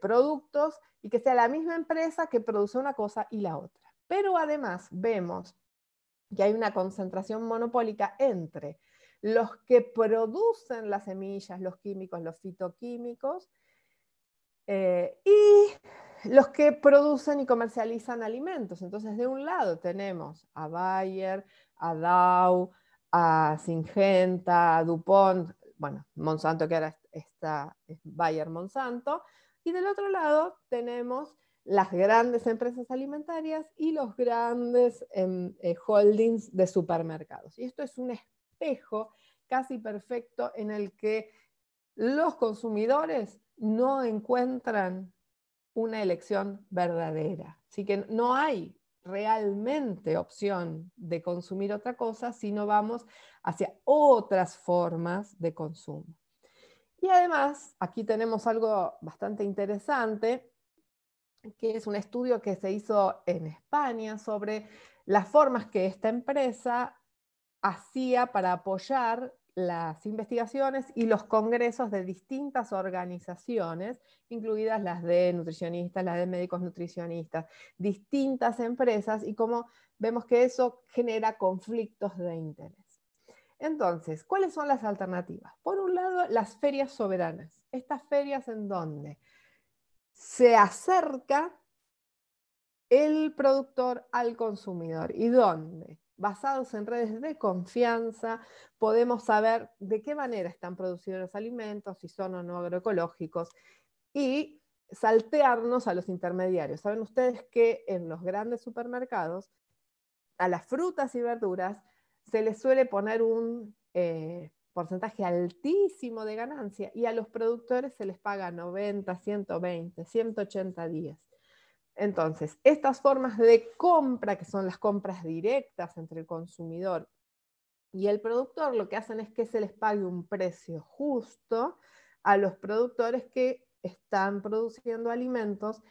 productos y que sea la misma empresa que produce una cosa y la otra. Pero además vemos que hay una concentración monopólica entre los que producen las semillas, los químicos, los fitoquímicos, eh, y los que producen y comercializan alimentos. Entonces, de un lado tenemos a Bayer, a Dow, a Syngenta, a DuPont, bueno, Monsanto que ahora está Bayer Monsanto, y del otro lado tenemos las grandes empresas alimentarias y los grandes em, eh, holdings de supermercados. Y esto es un espejo casi perfecto en el que los consumidores no encuentran una elección verdadera. Así que no hay realmente opción de consumir otra cosa si no vamos hacia otras formas de consumo. Y además, aquí tenemos algo bastante interesante, que es un estudio que se hizo en España sobre las formas que esta empresa hacía para apoyar las investigaciones y los congresos de distintas organizaciones, incluidas las de nutricionistas, las de médicos nutricionistas, distintas empresas y cómo vemos que eso genera conflictos de interés. Entonces, ¿cuáles son las alternativas? Por un lado, las ferias soberanas. Estas ferias en donde se acerca el productor al consumidor y ¿Dónde? basados en redes de confianza, podemos saber de qué manera están producidos los alimentos, si son o no agroecológicos, y saltearnos a los intermediarios. Saben ustedes que en los grandes supermercados, a las frutas y verduras se les suele poner un eh, porcentaje altísimo de ganancia y a los productores se les paga 90, 120, 180 días. Entonces, estas formas de compra, que son las compras directas entre el consumidor y el productor, lo que hacen es que se les pague un precio justo a los productores que están produciendo alimentos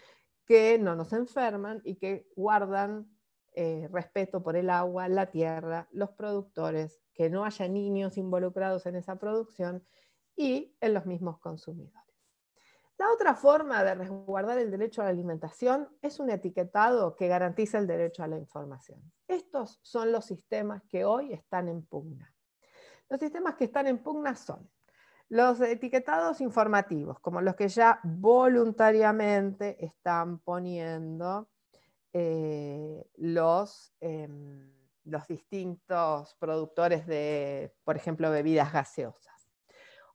que no nos enferman y que guardan eh, respeto por el agua, la tierra, los productores, que no haya niños involucrados en esa producción y en los mismos consumidores. La otra forma de resguardar el derecho a la alimentación es un etiquetado que garantiza el derecho a la información. Estos son los sistemas que hoy están en pugna. Los sistemas que están en pugna son los etiquetados informativos, como los que ya voluntariamente están poniendo eh, em, los distintos productores de, por ejemplo, bebidas gaseosas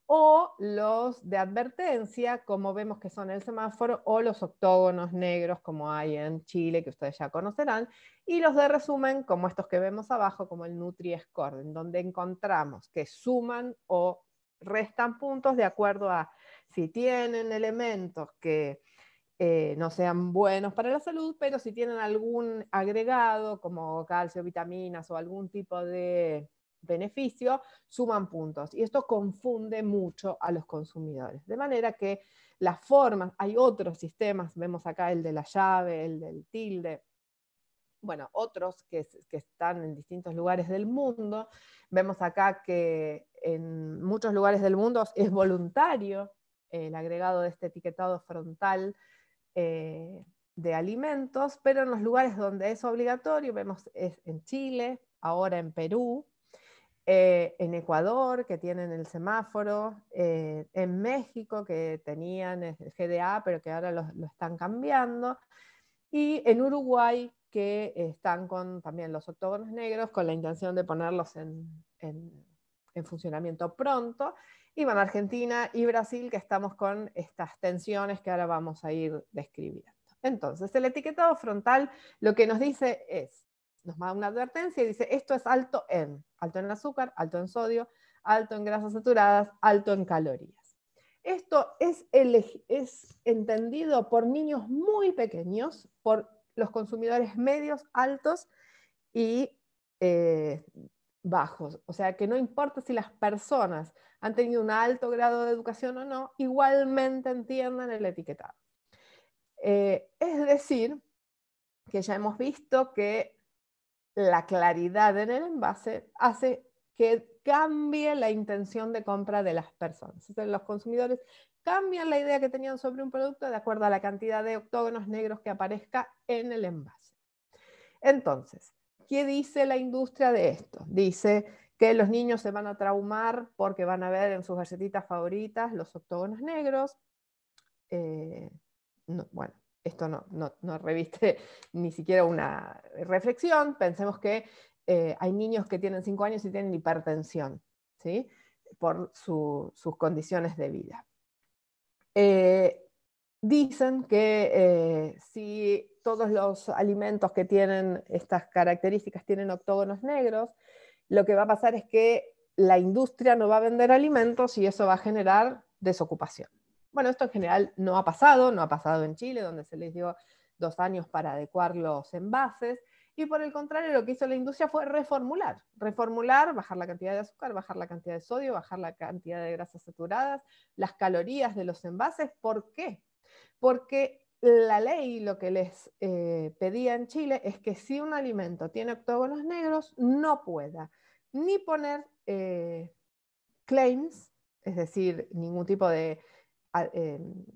o los de advertencia, como vemos que son el semáforo, o los octógonos negros, como hay en Chile, que ustedes ya conocerán, y los de resumen, como estos que vemos abajo, como el Nutri-Score, en donde encontramos que suman o restan puntos de acuerdo a si tienen elementos que eh, no sean buenos para la salud, pero si tienen algún agregado como calcio, vitaminas o algún tipo de beneficio, suman puntos. Y esto confunde mucho a los consumidores. De manera que las formas, hay otros sistemas, vemos acá el de la llave, el del tilde, bueno, otros que, están en distintos lugares del mundo. Vemos acá que en muchos lugares del mundo es voluntario eh, el agregado de este etiquetado frontal eh, de alimentos, pero en los lugares donde es obligatorio, vemos es en Chile, ahora en Perú, eh, en Ecuador, que tienen el semáforo, eh, en México, que tenían el eh, GDA, pero que ahora lo, están cambiando, y en Uruguay, que están con también los octógonos negros, con la intención de ponerlos en, funcionamiento pronto, y van Argentina y Brasil, que estamos con estas tensiones que ahora vamos a ir describiendo. Entonces, el etiquetado frontal lo que nos dice es, nos da una advertencia y dice, esto es alto en, alto en azúcar, alto en sodio, alto en grasas saturadas, alto en calorías. Esto es, entendido por niños muy pequeños, por los consumidores medios, altos y eh, bajos. O sea que no importa si las personas han tenido un alto grado de educación o no, igualmente entiendan el etiquetado. Eh, es decir, que ya hemos visto que la claridad en el envase hace que cambie la intención de compra de las personas. los consumidores cambian la idea que tenían sobre un producto de acuerdo a la cantidad de octógonos negros que aparezca en el envase. Entonces, ¿qué dice la industria de esto? Dice que los niños se van a traumar porque van a ver en sus galletitas favoritas los octógonos negros. Eh, bueno, esto no, reviste <laughs> ni siquiera una reflexión, pensemos que eh, hay niños que tienen 5 años y tienen hipertensión, ¿sí? por sus condiciones de vida. Eh, dicen que eh, si todos los alimentos que tienen estas características tienen octógonos negros, lo que va a pasar es que la industria no va a vender alimentos y eso va a generar desocupación. Bueno, esto en general no ha pasado, no ha pasado en Chile, donde se les dio dos años para adecuar los envases, y por el contrario lo que hizo la industria fue reformular, reformular, bajar la cantidad de azúcar, bajar la cantidad de sodio, bajar la cantidad de grasas saturadas, las calorías de los envases. ¿Por qué? Porque la ley lo que les eh, pedía en Chile es que si un alimento tiene octógonos negros, no pueda ni poner eh, claims, es decir, ningún tipo de Em,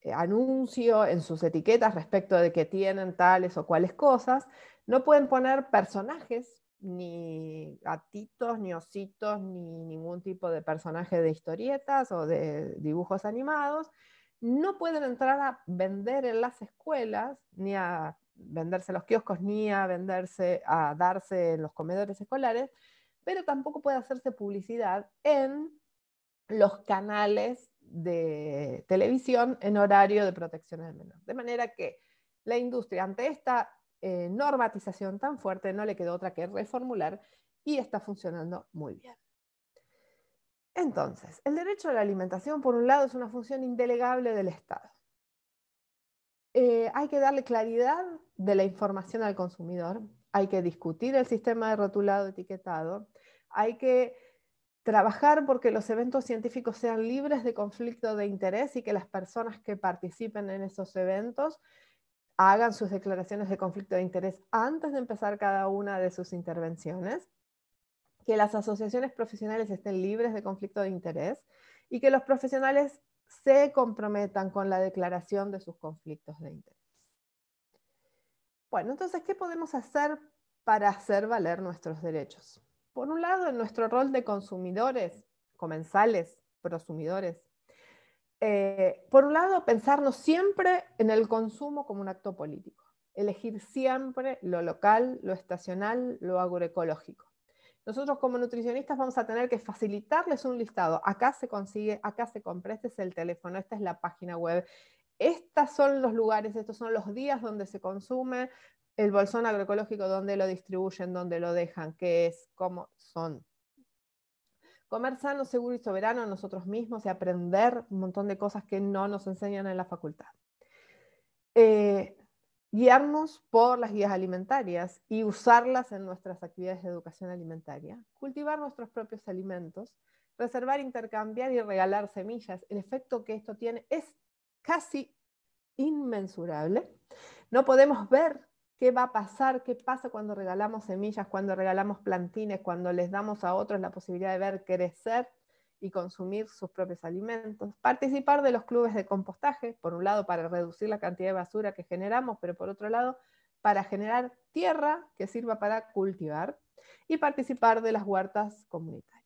eh, anuncio en sus etiquetas respecto de que tienen tales o cuales cosas, no pueden poner personajes, ni gatitos, ni ositos, ni ningún tipo de personaje de historietas o de dibujos animados. No pueden entrar a vender en las escuelas, ni a venderse los kioscos, ni a venderse, a darse en los comedores escolares, pero tampoco puede hacerse publicidad en los canales de televisión en horario de protección del menor. De manera que la industria ante esta eh, normatización tan fuerte no le quedó otra que reformular y está funcionando muy bien. Entonces, el derecho a la alimentación, por un lado, es una función indelegable del Estado. Eh, hay que darle claridad de la información al consumidor, hay que discutir el sistema de rotulado etiquetado, hay que Trabajar porque los eventos científicos sean libres de conflicto de interés y que las personas que participen en esos eventos hagan sus declaraciones de conflicto de interés antes de empezar cada una de sus intervenciones, que las asociaciones profesionales estén libres de conflicto de interés y que los profesionales se comprometan con la declaración de sus conflictos de interés. Bueno, entonces, ¿qué podemos hacer para hacer valer nuestros derechos? por un lado, en nuestro rol de consumidores, comensales, prosumidores. Eh, por un lado, pensarnos siempre en el consumo como un acto político, elegir siempre lo local, lo estacional, lo agroecológico. Nosotros como nutricionistas vamos a tener que facilitarles un listado. Acá se consigue, acá se compra, este es el teléfono, esta es la página web. Estos son los lugares, estos son los días donde se consume, el bolsón agroecológico, dónde lo distribuyen, dónde lo dejan, qué es, cómo son. Comer sano, seguro y soberano nosotros mismos y aprender un montón de cosas que no nos enseñan en la facultad. Eh, guiarnos por las guías alimentarias y usarlas en nuestras actividades de educación alimentaria, cultivar nuestros propios alimentos, reservar, intercambiar y regalar semillas. El efecto que esto tiene es casi inmensurable. No podemos ver qué va a pasar, qué pasa cuando regalamos semillas, cuando regalamos plantines, cuando les damos a otros la posibilidad de ver crecer y consumir sus propios alimentos. Participar de los clubes de compostaje, por un lado para reducir la cantidad de basura que generamos, pero por otro lado para generar tierra que sirva para cultivar y participar de las huertas comunitarias.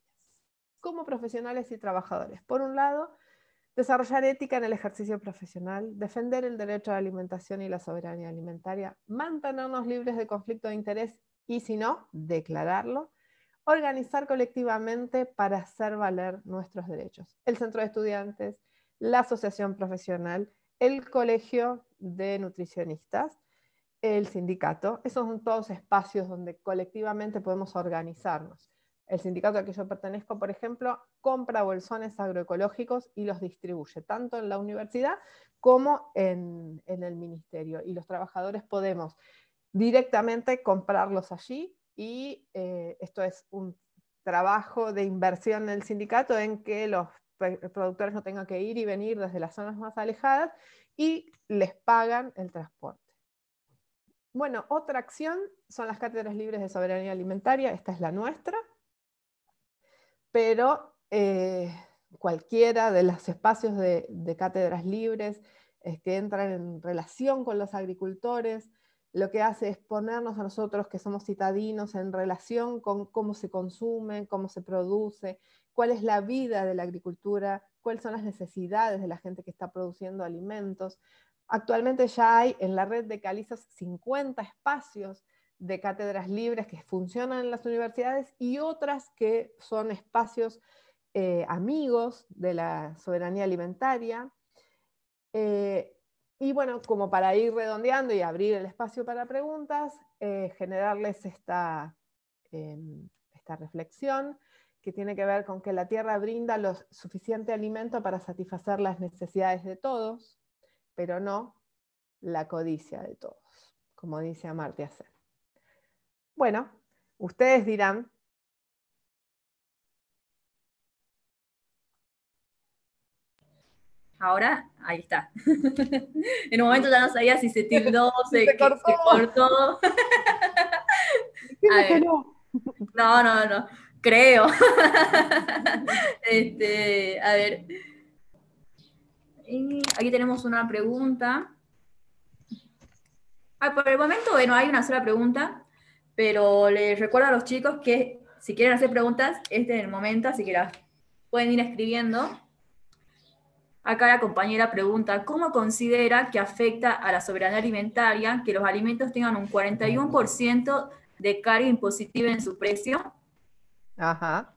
Como profesionales y trabajadores, por un lado, desarrollar ética en el ejercicio profesional, defender el derecho a la alimentación y la soberanía alimentaria, mantenernos libres de conflicto de interés y si no, declararlo, organizar colectivamente para hacer valer nuestros derechos. El centro de estudiantes, la asociación profesional, el colegio de nutricionistas, el sindicato, esos son todos espacios donde colectivamente podemos organizarnos. El sindicato al que yo pertenezco, por ejemplo, compra bolsones agroecológicos y los distribuye, tanto en la universidad como en, el ministerio. Y los trabajadores podemos directamente comprarlos allí y eh, esto es un trabajo de inversión del sindicato en que los productores no tengan que ir y venir desde las zonas más alejadas y les pagan el transporte. Bueno, otra acción son las cátedras libres de soberanía alimentaria, esta es la nuestra, pero eh, cualquiera de los espacios de, cátedras libres eh, que entran en relación con los agricultores, lo que hace es ponernos a nosotros que somos citadinos en relación con cómo se consume, cómo se produce, cuál es la vida de la agricultura, cuáles son las necesidades de la gente que está produciendo alimentos. Actualmente ya hay en la red de calizas 50 espacios de cátedras libres que funcionan en las universidades y otras que son espacios eh, amigos de la soberanía alimentaria. Eh, y bueno, como para ir redondeando y abrir el espacio para preguntas, eh, generarles esta, em, esta reflexión que tiene que ver con que la tierra brinda lo suficiente alimento para satisfacer las necesidades de todos, pero no la codicia de todos, como dice Amartya Sen. Bueno, ustedes dirán. Ahora, ahí está. <laughs> en un momento ya no sabía si se tildó, <laughs> se, se, cortó. Se cortó. <laughs> No, no, no, creo. este, a ver. aquí tenemos una pregunta. Ah, por el momento, bueno, hay una sola pregunta pero les recuerdo a los chicos que si quieren hacer preguntas, este es el momento, así que las pueden ir escribiendo. Acá la compañera pregunta, ¿cómo considera que afecta a la soberanía alimentaria que los alimentos tengan un 41% de carga impositiva en su precio? Ajá.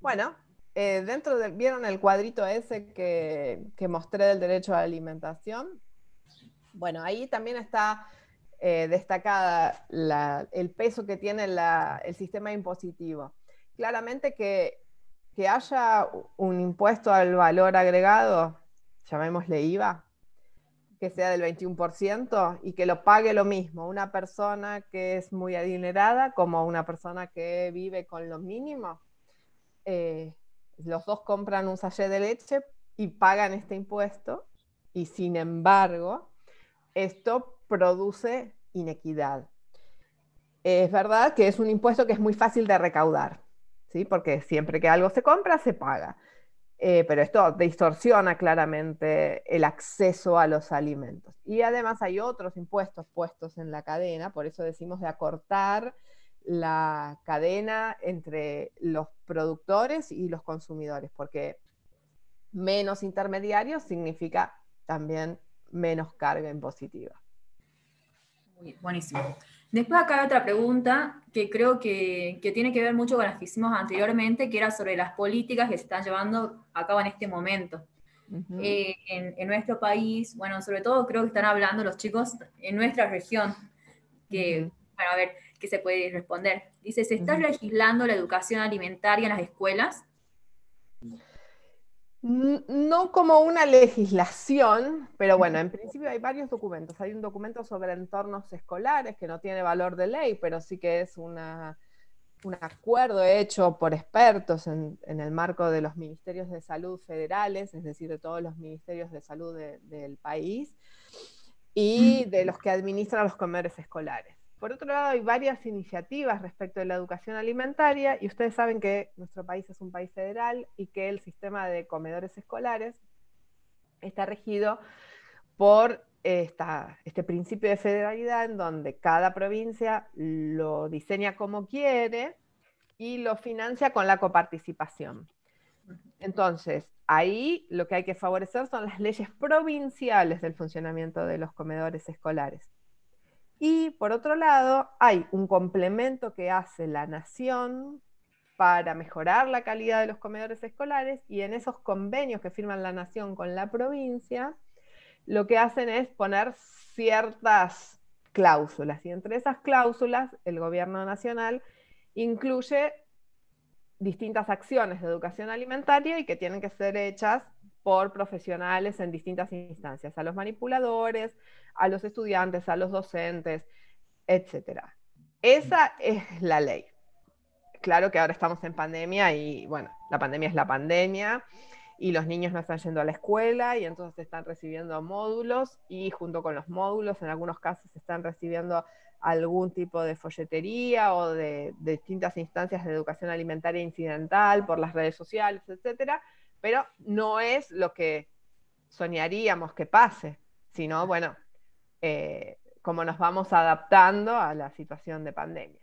Bueno, eh, dentro ¿vieron el cuadrito ese que, que mostré del derecho a la alimentación? Bueno, ahí también está eh, destacada el peso que tiene el sistema impositivo. Claramente que, haya un impuesto al valor agregado, llamémosle IVA, que sea del 21% y que lo pague lo mismo una persona que es muy adinerada como una persona que vive con lo mínimo. Eh, los dos compran un sachet de leche y pagan este impuesto y sin embargo esto produce inequidad. Es verdad que es un impuesto que es muy fácil de recaudar, ¿sí? porque siempre que algo se compra, se paga. Eh, pero esto distorsiona claramente el acceso a los alimentos. Y además hay otros impuestos puestos en la cadena, por eso decimos de acortar la cadena entre los productores y los consumidores, porque menos intermediarios significa también menos carga impositiva buenísimo. Después acá hay otra pregunta que creo que, que, tiene que ver mucho con las que hicimos anteriormente, que era sobre las políticas que se están llevando a cabo en este momento. Eh, en, nuestro país, bueno, sobre todo creo que están hablando los chicos en nuestra región, que, a ver, qué se puede responder. Dice, ¿se está legislando la educación alimentaria en las escuelas? No como una legislación, pero bueno, en principio hay varios documentos. Hay un documento sobre entornos escolares que no tiene valor de ley, pero sí que es un acuerdo hecho por expertos en, el marco de los ministerios de salud federales, es decir, de todos los ministerios de salud del país y de los que administran los comercios escolares. Por otro lado, hay varias iniciativas respecto de la educación alimentaria y ustedes saben que nuestro país es un país federal y que el sistema de comedores escolares está regido por este principio de federalidad en donde cada provincia lo diseña como quiere y lo financia con la coparticipación. Entonces, ahí lo que hay que favorecer son las leyes provinciales del funcionamiento de los comedores escolares. Y por otro lado, hay un complemento que hace la nación para mejorar la calidad de los comedores escolares y en esos convenios que firman la nación con la provincia, lo que hacen es poner ciertas cláusulas y entre esas cláusulas el gobierno nacional incluye distintas acciones de educación alimentaria y que tienen que ser hechas por profesionales en distintas instancias, a los manipuladores, a los estudiantes, a los docentes, etc. Esa es la ley. Claro que ahora estamos en pandemia y bueno, la pandemia es la pandemia y los niños no están yendo a la escuela y entonces están recibiendo módulos y junto con los módulos en algunos casos están recibiendo algún tipo de folletería o de, de distintas instancias de educación alimentaria incidental por las redes sociales, etcétera pero no es lo que soñaríamos que pase, sino, bueno, eh, cómo nos vamos adaptando a la situación de pandemia.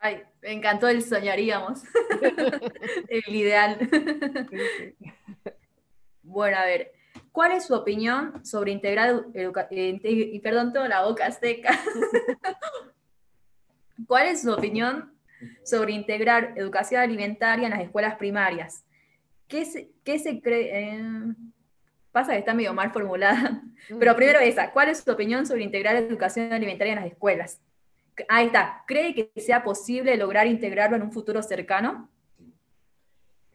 Ay, me encantó el soñaríamos, <laughs> el ideal. Bueno, a ver, ¿cuál es su opinión sobre integrar, eh, y perdón, la boca <laughs> ¿Cuál es su opinión sobre integrar educación alimentaria en las escuelas primarias? ¿qué se, cree? Eh, pasa que está medio mal formulada. <laughs> Pero primero esa, ¿cuál es su opinión sobre integrar la educación alimentaria en las escuelas? Ahí está, ¿cree que sea posible lograr integrarlo en un futuro cercano?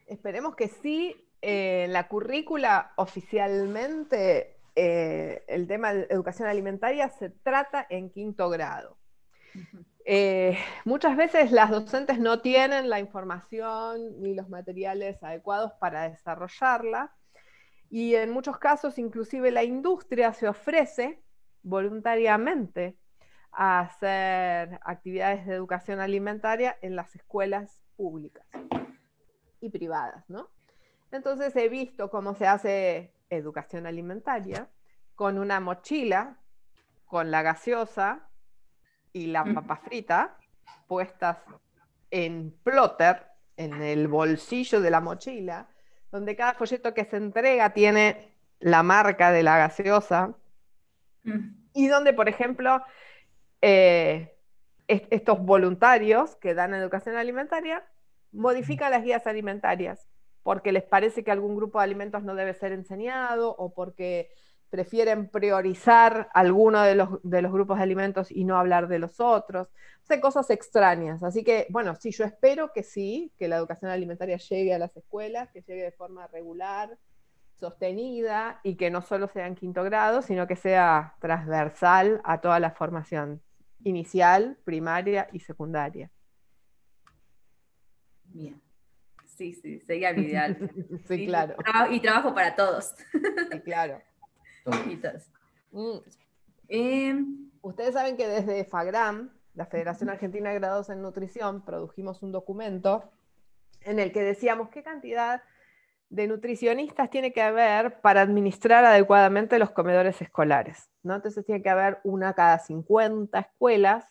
Esperemos que sí. Eh, la currícula oficialmente, eh, el tema de educación alimentaria se trata en quinto grado. Eh, muchas veces las docentes no tienen la información ni los materiales adecuados para desarrollarla y en muchos casos inclusive la industria se ofrece voluntariamente a hacer actividades de educación alimentaria en las escuelas públicas y privadas, Entonces he visto cómo se hace educación alimentaria con una mochila, con la gaseosa, y las papas fritas puestas en plotter, en el bolsillo de la mochila, donde cada folleto que se entrega tiene la marca de la gaseosa, mm. y donde, por ejemplo, eh, estos voluntarios que dan educación alimentaria modifican las guías alimentarias, porque les parece que algún grupo de alimentos no debe ser enseñado o porque prefieren priorizar alguno de los, grupos de alimentos y no hablar de los otros. Sé cosas extrañas. Así que, bueno, sí, yo espero que sí, que la educación alimentaria llegue a las escuelas, que llegue de forma regular, sostenida y que no solo sea en quinto grado, sino que sea transversal a toda la formación inicial, primaria y secundaria. Bien. Sí, sí, sería ideal. <laughs> sí, claro. y trabajo para todos. sí, claro. Mm. Eh, Ustedes saben que desde FAGRAM, la Federación Argentina de Grados en Nutrición, produjimos un documento en el que decíamos qué cantidad de nutricionistas tiene que haber para administrar adecuadamente los comedores escolares. ¿no? Entonces tiene que haber una cada 50 escuelas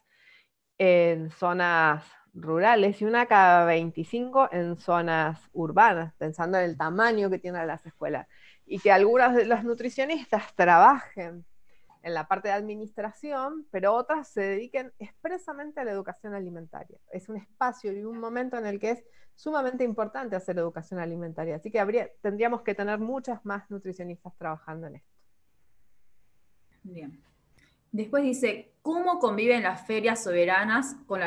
en zonas rurales y una cada 25 en zonas urbanas, pensando en el tamaño que tienen las escuelas y que algunas de las nutricionistas trabajen en la parte de administración, pero otras se dediquen expresamente a la educación alimentaria. Es un espacio y un momento en el que es sumamente importante hacer educación alimentaria, así que tendríamos que tener muchas más nutricionistas trabajando en esto. Bien. Después dice, ¿cómo conviven las ferias soberanas con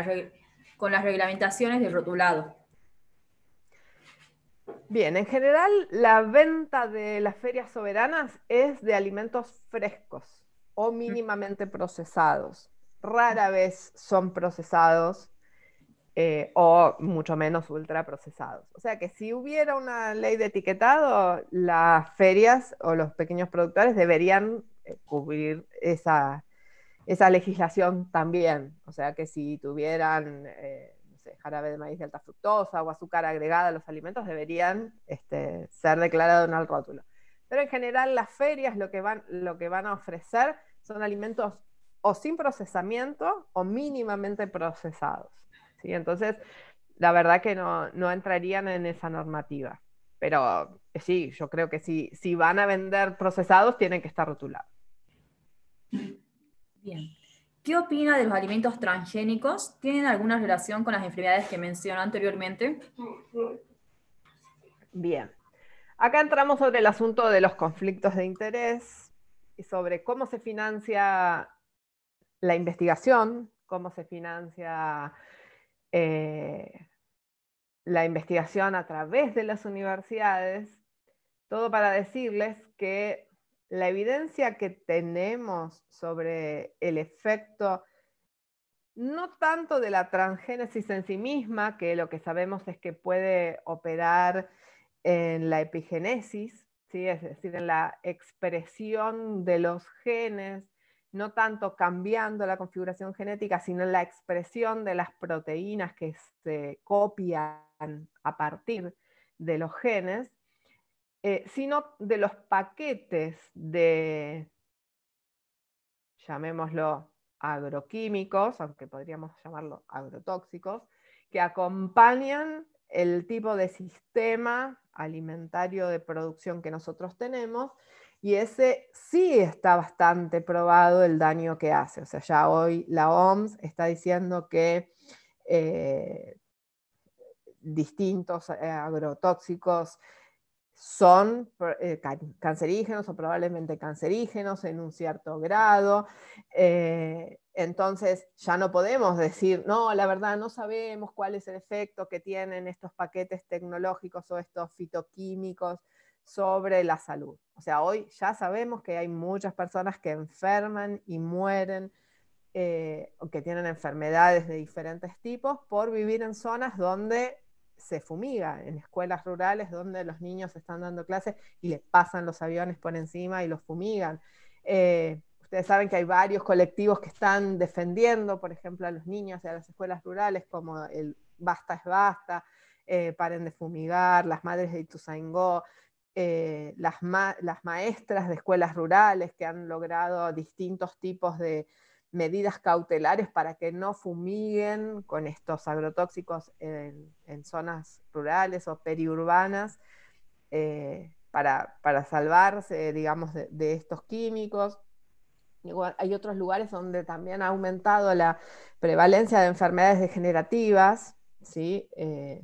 con las reglamentaciones de rotulado? Bien, en general la venta de las ferias soberanas es de alimentos frescos o mínimamente procesados. Rara vez son procesados eh, o mucho menos ultraprocesados. O sea que si hubiera una ley de etiquetado, las ferias o los pequeños productores deberían eh, cubrir esa, legislación también. O sea que si tuvieran... Eh, arabe de maíz de alta fructosa o azúcar agregada a los alimentos deberían este, ser declarados en el rótulo. Pero en general las ferias lo que, van, lo que van a ofrecer son alimentos o sin procesamiento o mínimamente procesados. Entonces, la verdad que no, entrarían en esa normativa. Pero eh, sí, yo creo que si, si van a vender procesados, tienen que estar rotulados. Bien. ¿Qué opina de los alimentos transgénicos? ¿Tienen alguna relación con las enfermedades que mencionó anteriormente? Bien. Acá entramos sobre el asunto de los conflictos de interés y sobre cómo se financia la investigación, cómo se financia eh, la investigación a través de las universidades, todo para decirles que la evidencia que tenemos sobre el efecto, no tanto de la transgénesis en sí misma, que lo que sabemos es que puede operar en la epigenesis, ¿sí? es decir, en la expresión de los genes, no tanto cambiando la configuración genética, sino en la expresión de las proteínas que se copian a partir de los genes, eh, sino de los paquetes de, llamémoslo, agroquímicos, aunque podríamos llamarlo agrotóxicos, que acompañan el tipo de sistema alimentario de producción que nosotros tenemos y ese sí está bastante probado el daño que hace. O sea, ya hoy la OMS está diciendo que eh, distintos eh, agrotóxicos son eh, cancerígenos o probablemente cancerígenos en un cierto grado. Eh, entonces ya no podemos decir, no, la verdad no sabemos cuál es el efecto que tienen estos paquetes tecnológicos o estos fitoquímicos sobre la salud. O sea, hoy ya sabemos que hay muchas personas que enferman y mueren eh, o que tienen enfermedades de diferentes tipos por vivir en zonas donde se fumiga en escuelas rurales donde los niños están dando clases y les pasan los aviones por encima y los fumigan. Eh, ustedes saben que hay varios colectivos que están defendiendo, por ejemplo, a los niños y a las escuelas rurales, como el Basta es Basta, eh, Paren de Fumigar, las Madres de Ituzaingó, eh, las, las maestras de escuelas rurales que han logrado distintos tipos de, medidas cautelares para que no fumiguen con estos agrotóxicos en, zonas rurales o periurbanas eh, para, salvarse, digamos, de, estos químicos. hay otros lugares donde también ha aumentado la prevalencia de enfermedades degenerativas, ¿sí? Eh,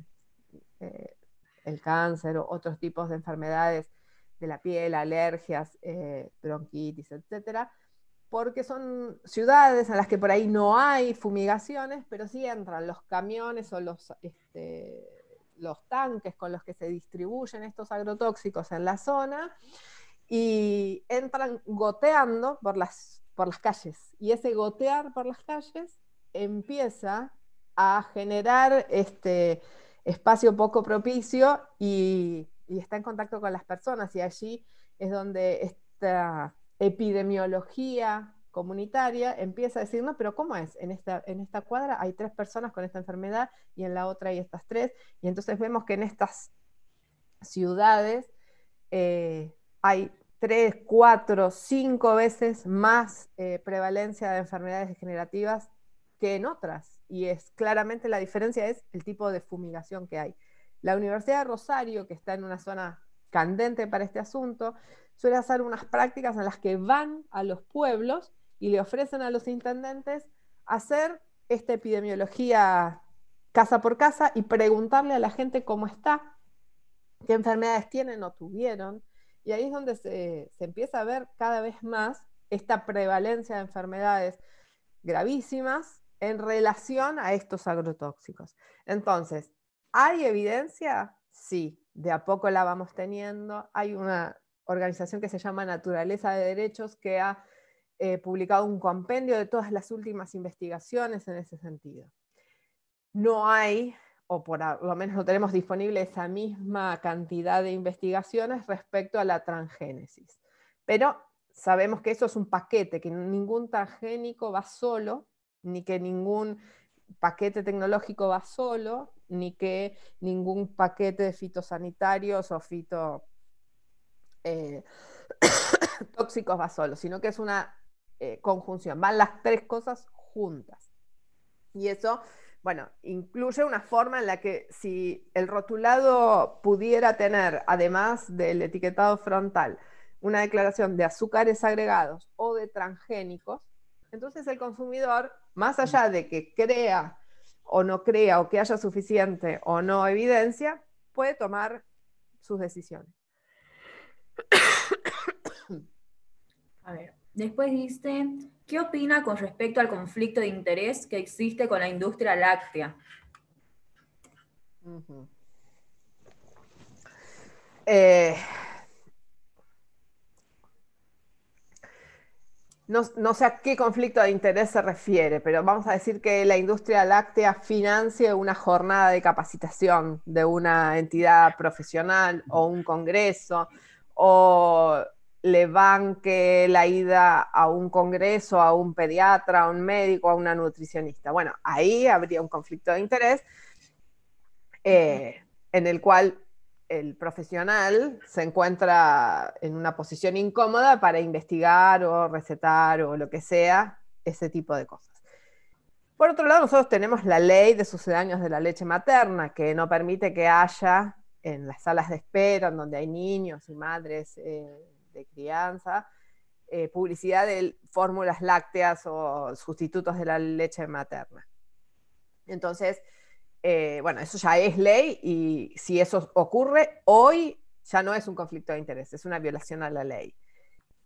eh, el cáncer, otros tipos de enfermedades de la piel, alergias, bronquitis, etcétera porque son ciudades en las que por ahí no hay fumigaciones, pero sí entran los camiones o los, este, los tanques con los que se distribuyen estos agrotóxicos en la zona y entran goteando por las, por las calles. Y ese gotear por las calles empieza a generar este espacio poco propicio y, y está en contacto con las personas y allí es donde está epidemiología comunitaria empieza a decir, no, pero ¿cómo es? En esta, en esta cuadra hay tres personas con esta enfermedad y en la otra hay estas tres. Y entonces vemos que en estas ciudades eh, hay tres, cuatro, cinco veces más eh, prevalencia de enfermedades degenerativas que en otras. Y es claramente la diferencia es el tipo de fumigación que hay. La Universidad de Rosario, que está en una zona candente para este asunto, suele hacer unas prácticas en las que van a los pueblos y le ofrecen a los intendentes hacer esta epidemiología casa por casa y preguntarle a la gente cómo está, qué enfermedades tienen o tuvieron. Y ahí es donde se, se empieza a ver cada vez más esta prevalencia de enfermedades gravísimas en relación a estos agrotóxicos. Entonces, ¿hay evidencia? Sí, de a poco la vamos teniendo. Hay una organización que se llama Naturaleza de Derechos, que ha eh, publicado un compendio de todas las últimas investigaciones en ese sentido. No hay, o por lo menos no tenemos disponible esa misma cantidad de investigaciones respecto a la transgénesis. Pero sabemos que eso es un paquete, que ningún transgénico va solo, ni que ningún paquete tecnológico va solo, ni que ningún paquete de fitosanitarios o fito eh, <coughs> tóxicos va solo, sino que es una eh, conjunción, van las tres cosas juntas. Y eso, bueno, incluye una forma en la que si el rotulado pudiera tener, además del etiquetado frontal, una declaración de azúcares agregados o de transgénicos, entonces el consumidor, más allá de que crea o no crea o que haya suficiente o no evidencia, puede tomar sus decisiones. <coughs> A ver, después dice, ¿qué opina con respecto al conflicto de interés que existe con la industria láctea? Eh, no, no, sé a qué conflicto de interés se refiere, pero vamos a decir que la industria láctea financie una jornada de capacitación de una entidad profesional o un congreso o le banque la ida a un congreso, a un pediatra, a un médico, a una nutricionista. Bueno, ahí habría un conflicto de interés eh, en el cual el profesional se encuentra en una posición incómoda para investigar o recetar o lo que sea ese tipo de cosas. Por otro lado, nosotros tenemos la ley de sucedáneos de la leche materna, que no permite que haya en las salas de espera, en donde hay niños y madres eh, de crianza, eh, publicidad de fórmulas lácteas o sustitutos de la leche materna. Entonces, eh, bueno, eso ya es ley y si eso ocurre hoy, ya no es un conflicto de interés, es una violación a la ley.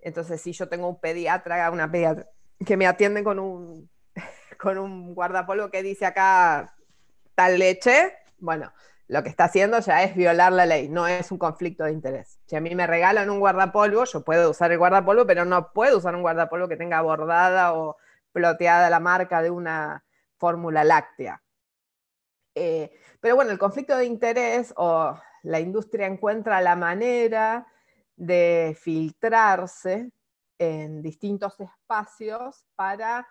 Entonces, si yo tengo un pediatra, una pediatra, que me atiende con un, <laughs> con un guardapolvo que dice acá tal leche, bueno, lo que está haciendo ya es violar la ley, no es un conflicto de interés. Si a mí me regalan un guardapolvo, yo puedo usar el guardapolvo, pero no puedo usar un guardapolvo que tenga bordada o ploteada la marca de una fórmula láctea. Eh, pero bueno, el conflicto de interés o la industria encuentra la manera de filtrarse en distintos espacios para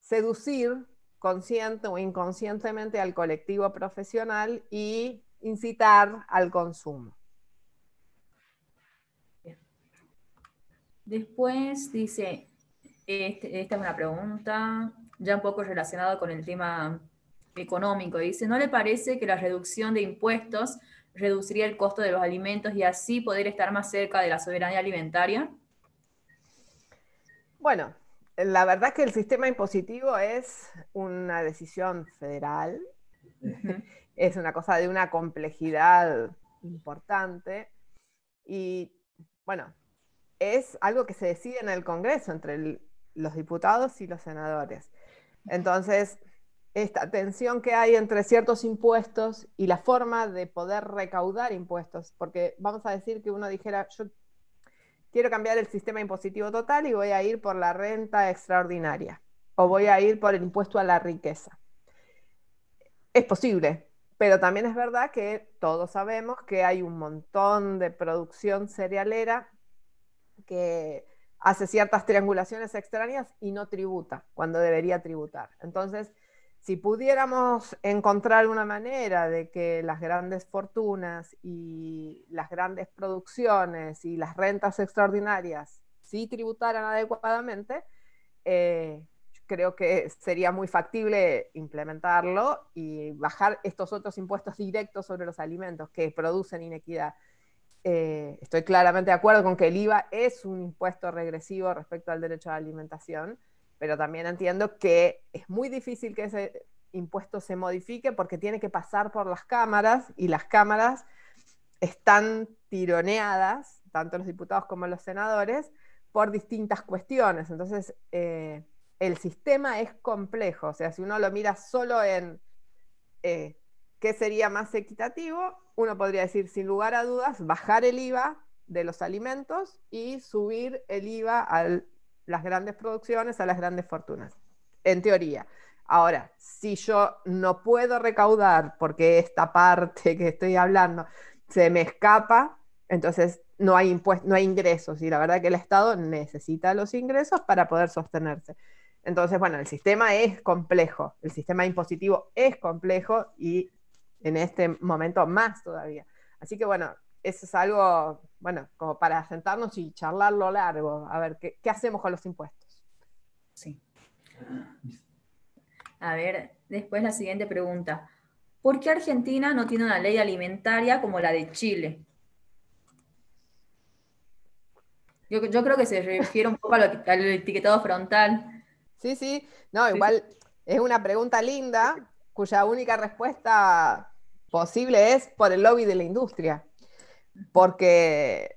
seducir consciente o inconscientemente al colectivo profesional y incitar al consumo. Después dice, este, esta es una pregunta ya un poco relacionada con el tema económico. Dice, ¿no le parece que la reducción de impuestos reduciría el costo de los alimentos y así poder estar más cerca de la soberanía alimentaria? Bueno, la verdad es que el sistema impositivo es una decisión federal, <laughs> es una cosa de una complejidad importante y bueno, es algo que se decide en el Congreso entre los diputados y los senadores. Entonces, esta tensión que hay entre ciertos impuestos y la forma de poder recaudar impuestos, porque vamos a decir que uno dijera, yo quiero cambiar el sistema impositivo total y voy a ir por la renta extraordinaria o voy a ir por el impuesto a la riqueza. Es posible, pero también es verdad que todos sabemos que hay un montón de producción cerealera que hace ciertas triangulaciones extrañas y no tributa cuando debería tributar. Entonces, si pudiéramos encontrar una manera de que las grandes fortunas y las grandes producciones y las rentas extraordinarias sí tributaran adecuadamente, eh, creo que sería muy factible implementarlo y bajar estos otros impuestos directos sobre los alimentos que producen inequidad. Eh, estoy claramente de acuerdo con que el IVA es un impuesto regresivo respecto al derecho a la alimentación, pero también entiendo que es muy difícil que ese impuesto se modifique porque tiene que pasar por las cámaras y las cámaras están tironeadas, tanto los diputados como los senadores, por distintas cuestiones. Entonces, eh, el sistema es complejo, o sea, si uno lo mira solo en eh, qué sería más equitativo, uno podría decir, sin lugar a dudas, bajar el IVA de los alimentos y subir el IVA al las grandes producciones a las grandes fortunas, en teoría. Ahora, si yo no puedo recaudar porque esta parte que estoy hablando se me escapa, entonces no hay, impuestos, no hay ingresos y la verdad que el Estado necesita los ingresos para poder sostenerse. Entonces, bueno, el sistema es complejo, el sistema impositivo es complejo y en este momento más todavía. Así que bueno, eso es algo bueno, como para sentarnos y charlarlo largo, a ver qué, hacemos con los impuestos. Sí. A ver, después la siguiente pregunta. ¿Por qué Argentina no tiene una ley alimentaria como la de Chile? Yo, creo que se refiere un poco al etiquetado frontal. Sí, sí. No, igual es una pregunta linda cuya única respuesta posible es por el lobby de la industria porque,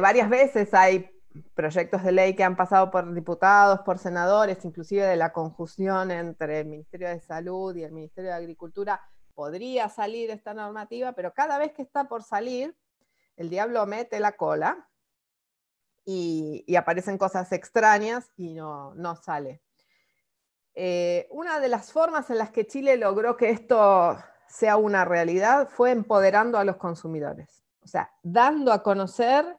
varias veces hay proyectos de ley que han pasado por diputados, por senadores, inclusive de la conjunción entre el Ministerio de Salud y el Ministerio de Agricultura, podría salir esta normativa, pero cada vez que está por salir, el diablo mete la cola y, aparecen cosas extrañas y no, sale. Eh, una de las formas en las que Chile logró que esto sea una realidad fue empoderando a los consumidores. O sea, dando a conocer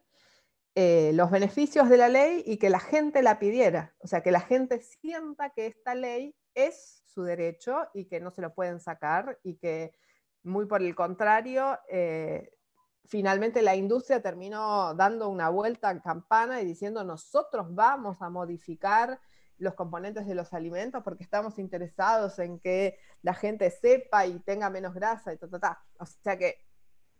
eh, los beneficios de la ley y que la gente la pidiera. O sea, que la gente sienta que esta ley es su derecho y que no se lo pueden sacar y que muy por el contrario, eh, finalmente la industria terminó dando una vuelta en campana y diciendo nosotros vamos a modificar los componentes de los alimentos porque estamos interesados en que la gente sepa y tenga menos grasa y ta, ta, ta. O sea que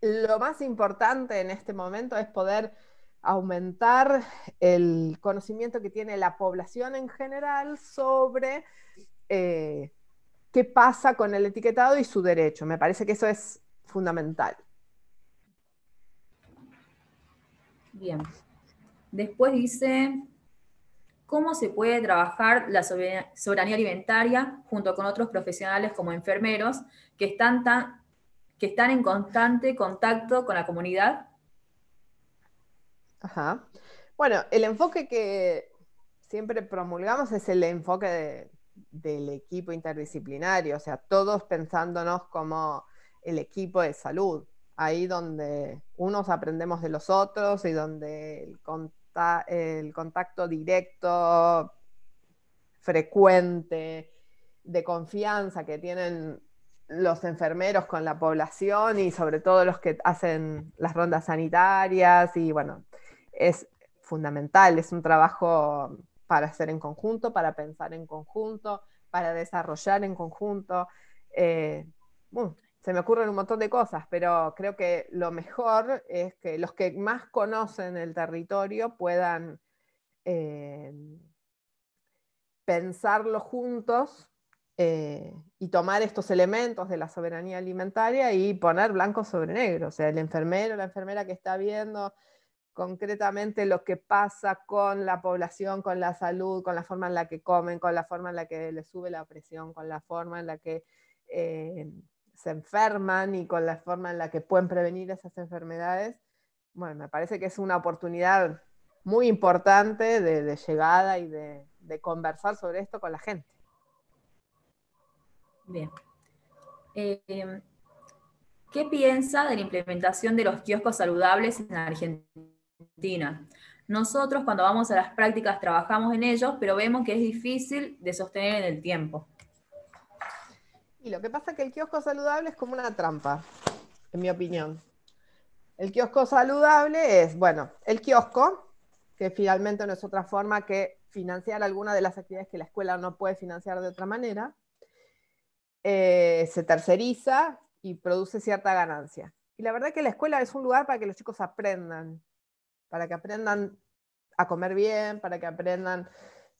lo más importante en este momento es poder aumentar el conocimiento que tiene la población en general sobre eh, qué pasa con el etiquetado y su derecho. Me parece que eso es fundamental. Bien. Después dice, ¿cómo se puede trabajar la soberanía alimentaria junto con otros profesionales como enfermeros que están tan que están en constante contacto con la comunidad? Ajá. Bueno, el enfoque que siempre promulgamos es el enfoque del equipo interdisciplinario, o sea, todos pensándonos como el equipo de salud, ahí donde unos aprendemos de los otros y donde el, el contacto directo, frecuente, de confianza que tienen los enfermeros con la población y sobre todo los que hacen las rondas sanitarias y bueno, es fundamental, es un trabajo para hacer en conjunto, para pensar en conjunto, para desarrollar en conjunto. Eh, uh, se me ocurren un montón de cosas, pero creo que lo mejor es que los que más conocen el territorio puedan eh, pensarlo juntos eh, y tomar estos elementos de la soberanía alimentaria y poner blanco sobre negro. O sea, el enfermero, la enfermera que está viendo concretamente lo que pasa con la población, con la salud, con la forma en la que comen, con la forma en la que les sube la presión, con la forma en la que eh, se enferman y con la forma en la que pueden prevenir esas enfermedades. Bueno, me parece que es una oportunidad muy importante de, llegada y de conversar sobre esto con la gente. Bien. Em, ¿Qué piensa de la implementación de los kioscos saludables en Argentina? Nosotros cuando vamos a las prácticas trabajamos en ellos, pero vemos que es difícil de sostener en el tiempo. Y lo que pasa es que el kiosco saludable es como una trampa, en mi opinión. El kiosco saludable es, bueno, el kiosco, que finalmente no es otra forma que financiar alguna de las actividades que la escuela no puede financiar de otra manera, eh, se terceriza y produce cierta ganancia. Y la verdad que la escuela es un lugar para que los chicos aprendan, para que aprendan a comer bien, para que aprendan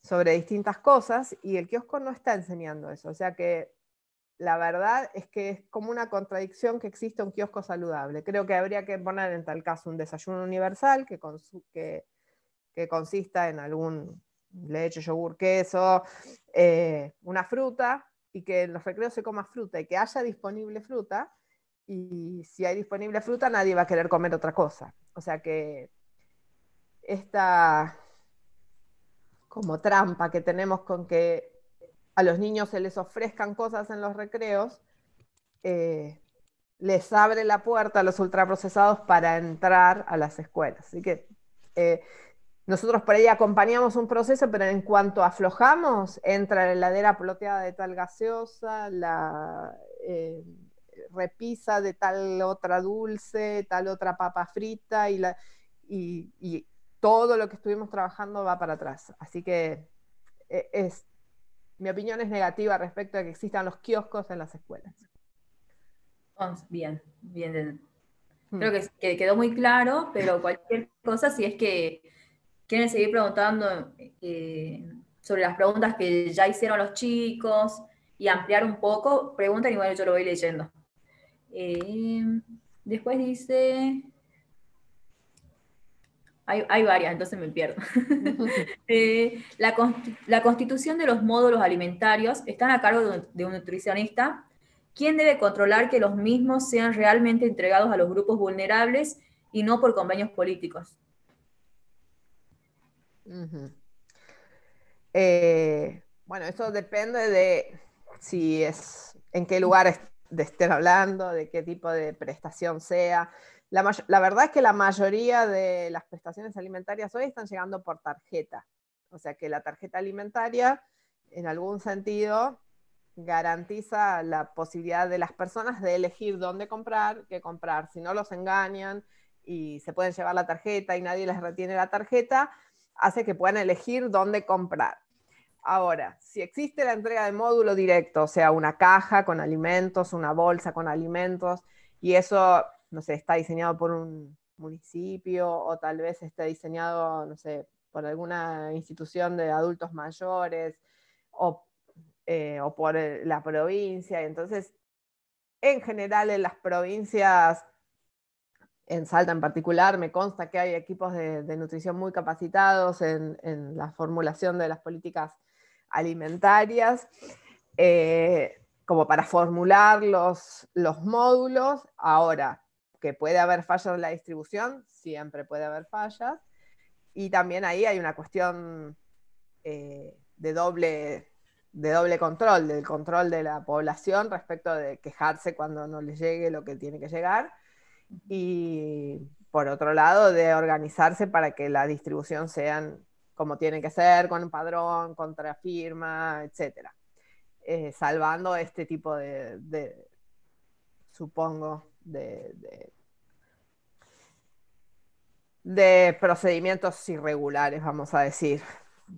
sobre distintas cosas y el kiosco no está enseñando eso. O sea que la verdad es que es como una contradicción que existe un kiosco saludable. Creo que habría que poner en tal caso un desayuno universal que, que, que consista en algún leche, yogur, queso, eh, una fruta y que en los recreos se coma fruta y que haya disponible fruta, y si hay disponible fruta nadie va a querer comer otra cosa. O sea que esta como trampa que tenemos con que a los niños se les ofrezcan cosas en los recreos, eh, les abre la puerta a los ultraprocesados para entrar a las escuelas. Así que eh, nosotros por ahí acompañamos un proceso, pero en cuanto aflojamos, entra la heladera ploteada de tal gaseosa, la eh, repisa de tal otra dulce, tal otra papa frita, y, todo lo que estuvimos trabajando va para atrás. Así que e, mi opinión es negativa respecto a que existan los kioscos en las escuelas. Bien, bien. Hmm. Creo que quedó muy claro, pero cualquier cosa, si es que quieren seguir preguntando eh, sobre las preguntas que ya hicieron los chicos y ampliar un poco, preguntan y bueno, yo lo voy leyendo. Eh, después dice... Hay, varias, entonces me pierdo. <laughs> <laughs> Eh, la, constitución de los módulos alimentarios están a cargo de un, nutricionista, ¿Quién debe controlar que los mismos sean realmente entregados a los grupos vulnerables y no por convenios políticos. Eh, bueno, eso depende de si es en qué lugar estén hablando, de qué tipo de prestación sea. la, verdad es que la mayoría de las prestaciones alimentarias hoy están llegando por tarjeta. O sea que la tarjeta alimentaria, en algún sentido, garantiza la posibilidad de las personas de elegir dónde comprar, qué comprar. Si no los engañan y se pueden llevar la tarjeta y nadie les retiene la tarjeta, hace que puedan elegir dónde comprar. Ahora, si existe la entrega de módulo directo, o sea, una caja con alimentos, una bolsa con alimentos, y eso, no sé, está diseñado por un municipio o tal vez esté diseñado, no sé, por alguna institución de adultos mayores o, eh, o por eh, la provincia. Entonces, en general en las provincias en Salta en particular, me consta que hay equipos de, nutrición muy capacitados en, la formulación de las políticas alimentarias, eh, como para formular los, módulos. Ahora, que puede haber fallas en la distribución, siempre puede haber fallas. Y también ahí hay una cuestión eh, de, doble, de doble control, del control de la población respecto de quejarse cuando no les llegue lo que tiene que llegar y por otro lado de organizarse para que la distribución sean como tiene que ser, con un padrón, contrafirma, etc. Eh, salvando este tipo de, supongo, de, de, procedimientos irregulares, vamos a decir.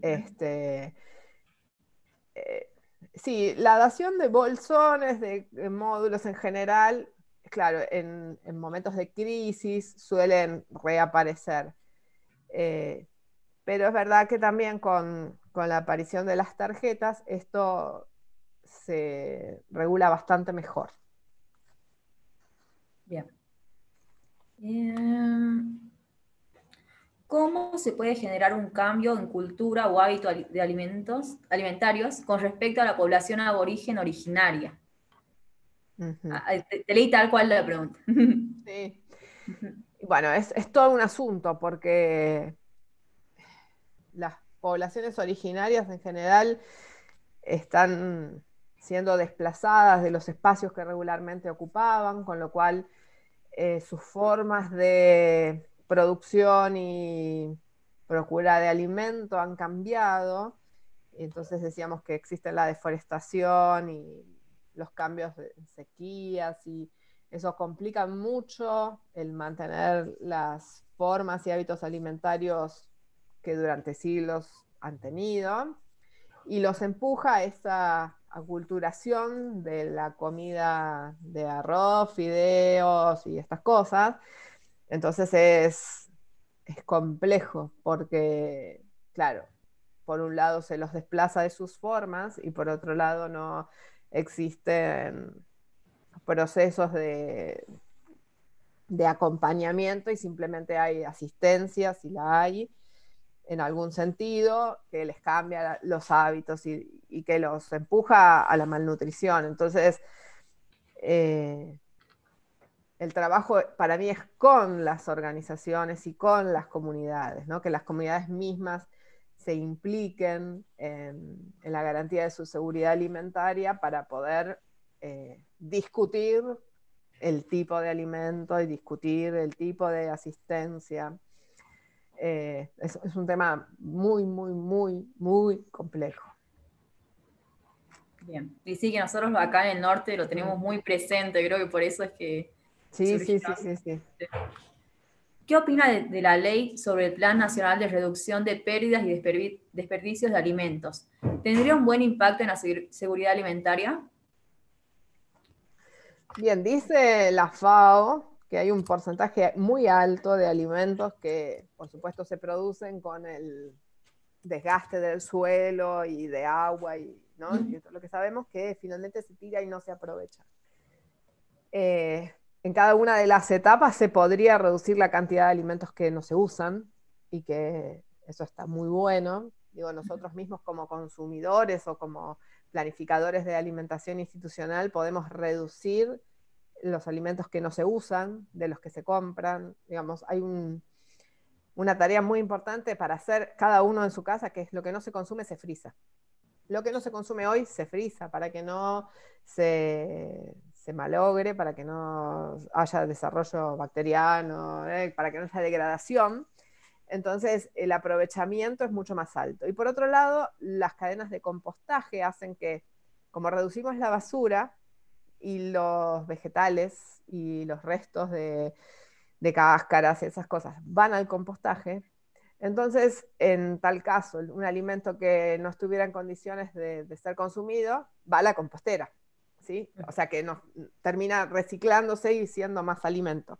Este, eh, sí, la dación de bolsones, de eh, módulos en general, claro, en, momentos de crisis suelen reaparecer. Eh, pero es verdad que también con, la aparición de las tarjetas esto se regula bastante mejor. Bien. Em, ¿Cómo se puede generar un cambio en cultura o hábito de alimentos, alimentarios con respecto a la población aborigen originaria? Ah, eh, te, leí tal cual la pregunta. <laughs> Sí. Bueno, es, todo un asunto porque las poblaciones originarias en general están siendo desplazadas de los espacios que regularmente ocupaban, con lo cual eh, sus formas de producción y procura de alimento han cambiado. entonces decíamos que existe la deforestación y los cambios de sequías y eso complica mucho el mantener las formas y hábitos alimentarios que durante siglos han tenido y los empuja a esa aculturación de la comida de arroz, fideos y estas cosas. Entonces es, es complejo porque, claro, por un lado se los desplaza de sus formas y por otro lado no, existen procesos de, acompañamiento y simplemente hay asistencia, si la hay, en algún sentido, que les cambia los hábitos y, que los empuja a la malnutrición. Entonces, eh, el trabajo para mí es con las organizaciones y con las comunidades, ¿no? que las comunidades mismas se impliquen en, la garantía de su seguridad alimentaria para poder eh, discutir el tipo de alimento y discutir el tipo de asistencia. Eh, es, un tema muy, muy, muy, muy complejo. Bien, y sí que nosotros acá en el norte lo tenemos mm. muy presente, creo que por eso es que... Sí, sí, sí, sí, sí. Este ¿Qué opina de, la ley sobre el Plan Nacional de Reducción de Pérdidas y Desperdicios de Alimentos? ¿Tendría un buen impacto en la seguridad alimentaria? Bien, dice la FAO que hay un porcentaje muy alto de alimentos que, por supuesto, se producen con el desgaste del suelo y de agua y, ¿no? lo que sabemos que finalmente se tira y no se aprovecha. Eh, en cada una de las etapas se podría reducir la cantidad de alimentos que no se usan y que eso está muy bueno. Digo, nosotros mismos como consumidores o como planificadores de alimentación institucional podemos reducir los alimentos que no se usan, de los que se compran. Digamos, hay una tarea muy importante para hacer cada uno en su casa, que es lo que no se consume se frisa. Lo que no se consume hoy se frisa para que no se, se malogre, para que no haya desarrollo bacteriano, eh, para que no haya degradación. Entonces, el aprovechamiento es mucho más alto. Y por otro lado, las cadenas de compostaje hacen que, como reducimos la basura y los vegetales y los restos de, cáscaras y esas cosas van al compostaje, entonces, en tal caso, un alimento que no estuviera en condiciones de, de ser consumido va a la compostera. O sea que nos termina reciclándose y siendo más alimento.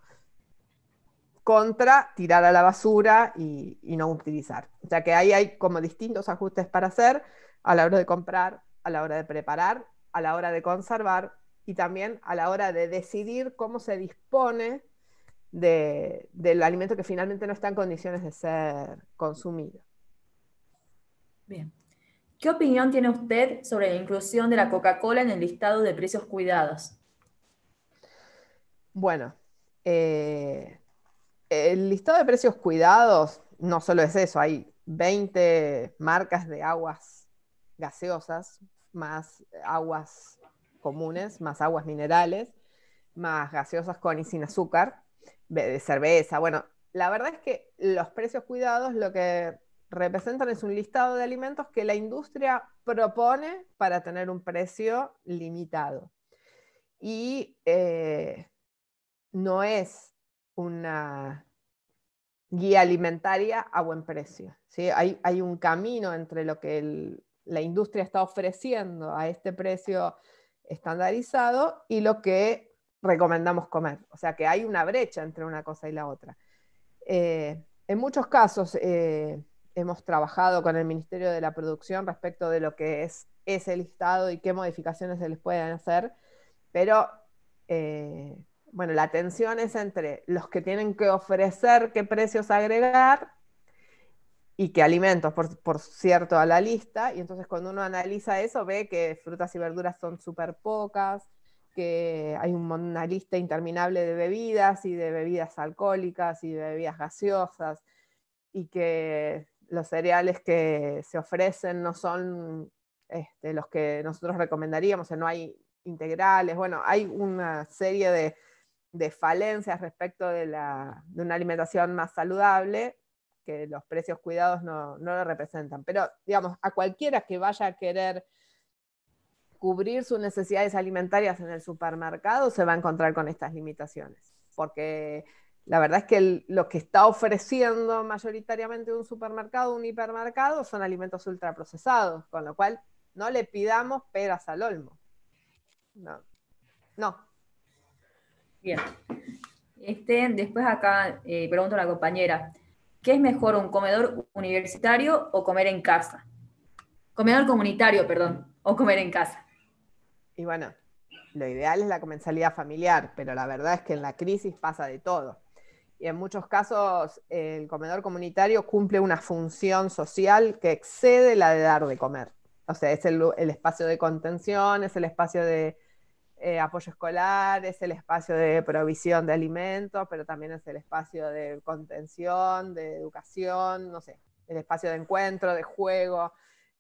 Contra tirar a la basura y, no utilizar. O sea que ahí hay como distintos ajustes para hacer a la hora de comprar, a la hora de preparar, a la hora de conservar y también a la hora de decidir cómo se dispone del alimento que finalmente no está en condiciones de ser consumido. Bien. ¿Qué opinión tiene usted sobre la inclusión de la Coca-Cola en el listado de precios cuidados? Bueno, eh, el listado de precios cuidados no solo es eso, hay 20 marcas de aguas gaseosas, más aguas comunes, más aguas minerales, más gaseosas con y sin azúcar, de cerveza. Bueno, la verdad es que los precios cuidados lo que representan es un listado de alimentos que la industria propone para tener un precio limitado. Y eh, no es una guía alimentaria a buen precio. Hay, hay, un camino entre lo que la industria está ofreciendo a este precio estandarizado y lo que recomendamos comer. O sea que hay una brecha entre una cosa y la otra. Eh, en muchos casos, eh, hemos trabajado con el Ministerio de la Producción respecto de lo que es ese listado y qué modificaciones se les pueden hacer, pero eh, bueno, la tensión es entre los que tienen que ofrecer qué precios agregar y qué alimentos, por, por cierto, a la lista, y entonces cuando uno analiza eso ve que frutas y verduras son súper pocas, que hay una lista interminable de bebidas y de bebidas alcohólicas y de bebidas gaseosas y que los cereales que se ofrecen no son este, los que nosotros recomendaríamos, no hay integrales, bueno, hay una serie de, falencias respecto de, una alimentación más saludable que los precios cuidados no, no lo representan. Pero, digamos, a cualquiera que vaya a querer cubrir sus necesidades alimentarias en el supermercado se va a encontrar con estas limitaciones, porque la verdad es que lo que está ofreciendo mayoritariamente un supermercado, un hipermercado, son alimentos ultraprocesados, con lo cual no le pidamos peras al olmo. No. No. Bien. Este, después acá eh, pregunto a la compañera, ¿qué es mejor un comedor universitario o comer en casa? Comedor comunitario, perdón, o comer en casa. Y bueno, lo ideal es la comensalidad familiar, pero la verdad es que en la crisis pasa de todo y en muchos casos el comedor comunitario cumple una función social que excede la de dar de comer. O sea, es el, espacio de contención, es el espacio de eh, apoyo escolar, es el espacio de provisión de alimentos, pero también es el espacio de contención, de educación, no sé, el espacio de encuentro, de juego.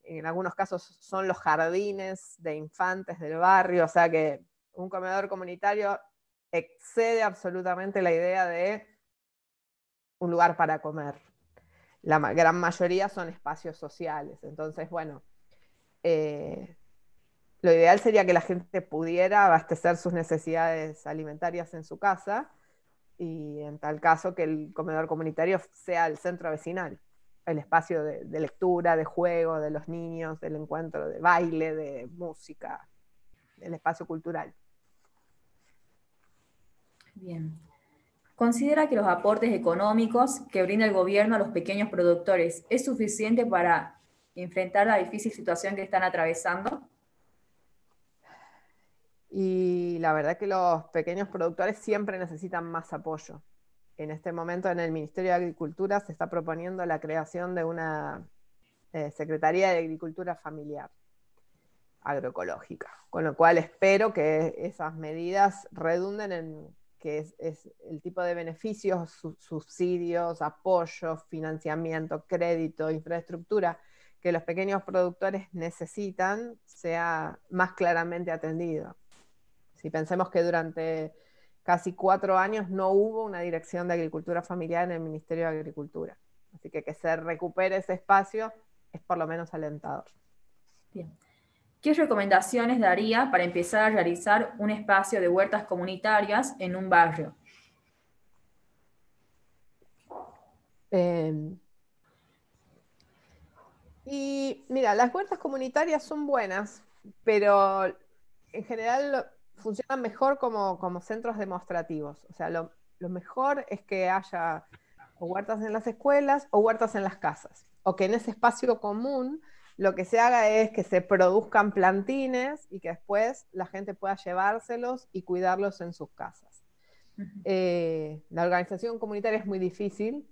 En algunos casos son los jardines de infantes del barrio, o sea que un comedor comunitario excede absolutamente la idea de un lugar para comer. La gran mayoría son espacios sociales. Entonces, bueno, eh, lo ideal sería que la gente pudiera abastecer sus necesidades alimentarias en su casa y en tal caso que el comedor comunitario sea el centro vecinal, el espacio de, de lectura, de juego, de los niños, del encuentro, de baile, de música, el espacio cultural. Bien considera que los aportes económicos que brinda el gobierno a los pequeños productores es suficiente para enfrentar la difícil situación que están atravesando? Y la verdad que los pequeños productores siempre necesitan más apoyo. En este momento en el Ministerio de Agricultura se está proponiendo la creación de una eh, Secretaría de Agricultura Familiar agroecológica, con lo cual espero que esas medidas redunden en que es, el tipo de beneficios, subsidios, apoyos, financiamiento, crédito, infraestructura que los pequeños productores necesitan, sea más claramente atendido. Si pensemos que durante casi cuatro años no hubo una dirección de agricultura familiar en el Ministerio de Agricultura. Así que que se recupere ese espacio es por lo menos alentador. Bien. ¿Qué recomendaciones daría para empezar a realizar un espacio de huertas comunitarias en un barrio? Em, y mira, las huertas comunitarias son buenas, pero en general funcionan mejor como, centros demostrativos. O sea, lo, mejor es que haya huertas en las escuelas o huertas en las casas, o que en ese espacio común lo que se haga es que se produzcan plantines y que después la gente pueda llevárselos y cuidarlos en sus casas. Eh, la organización comunitaria es muy difícil.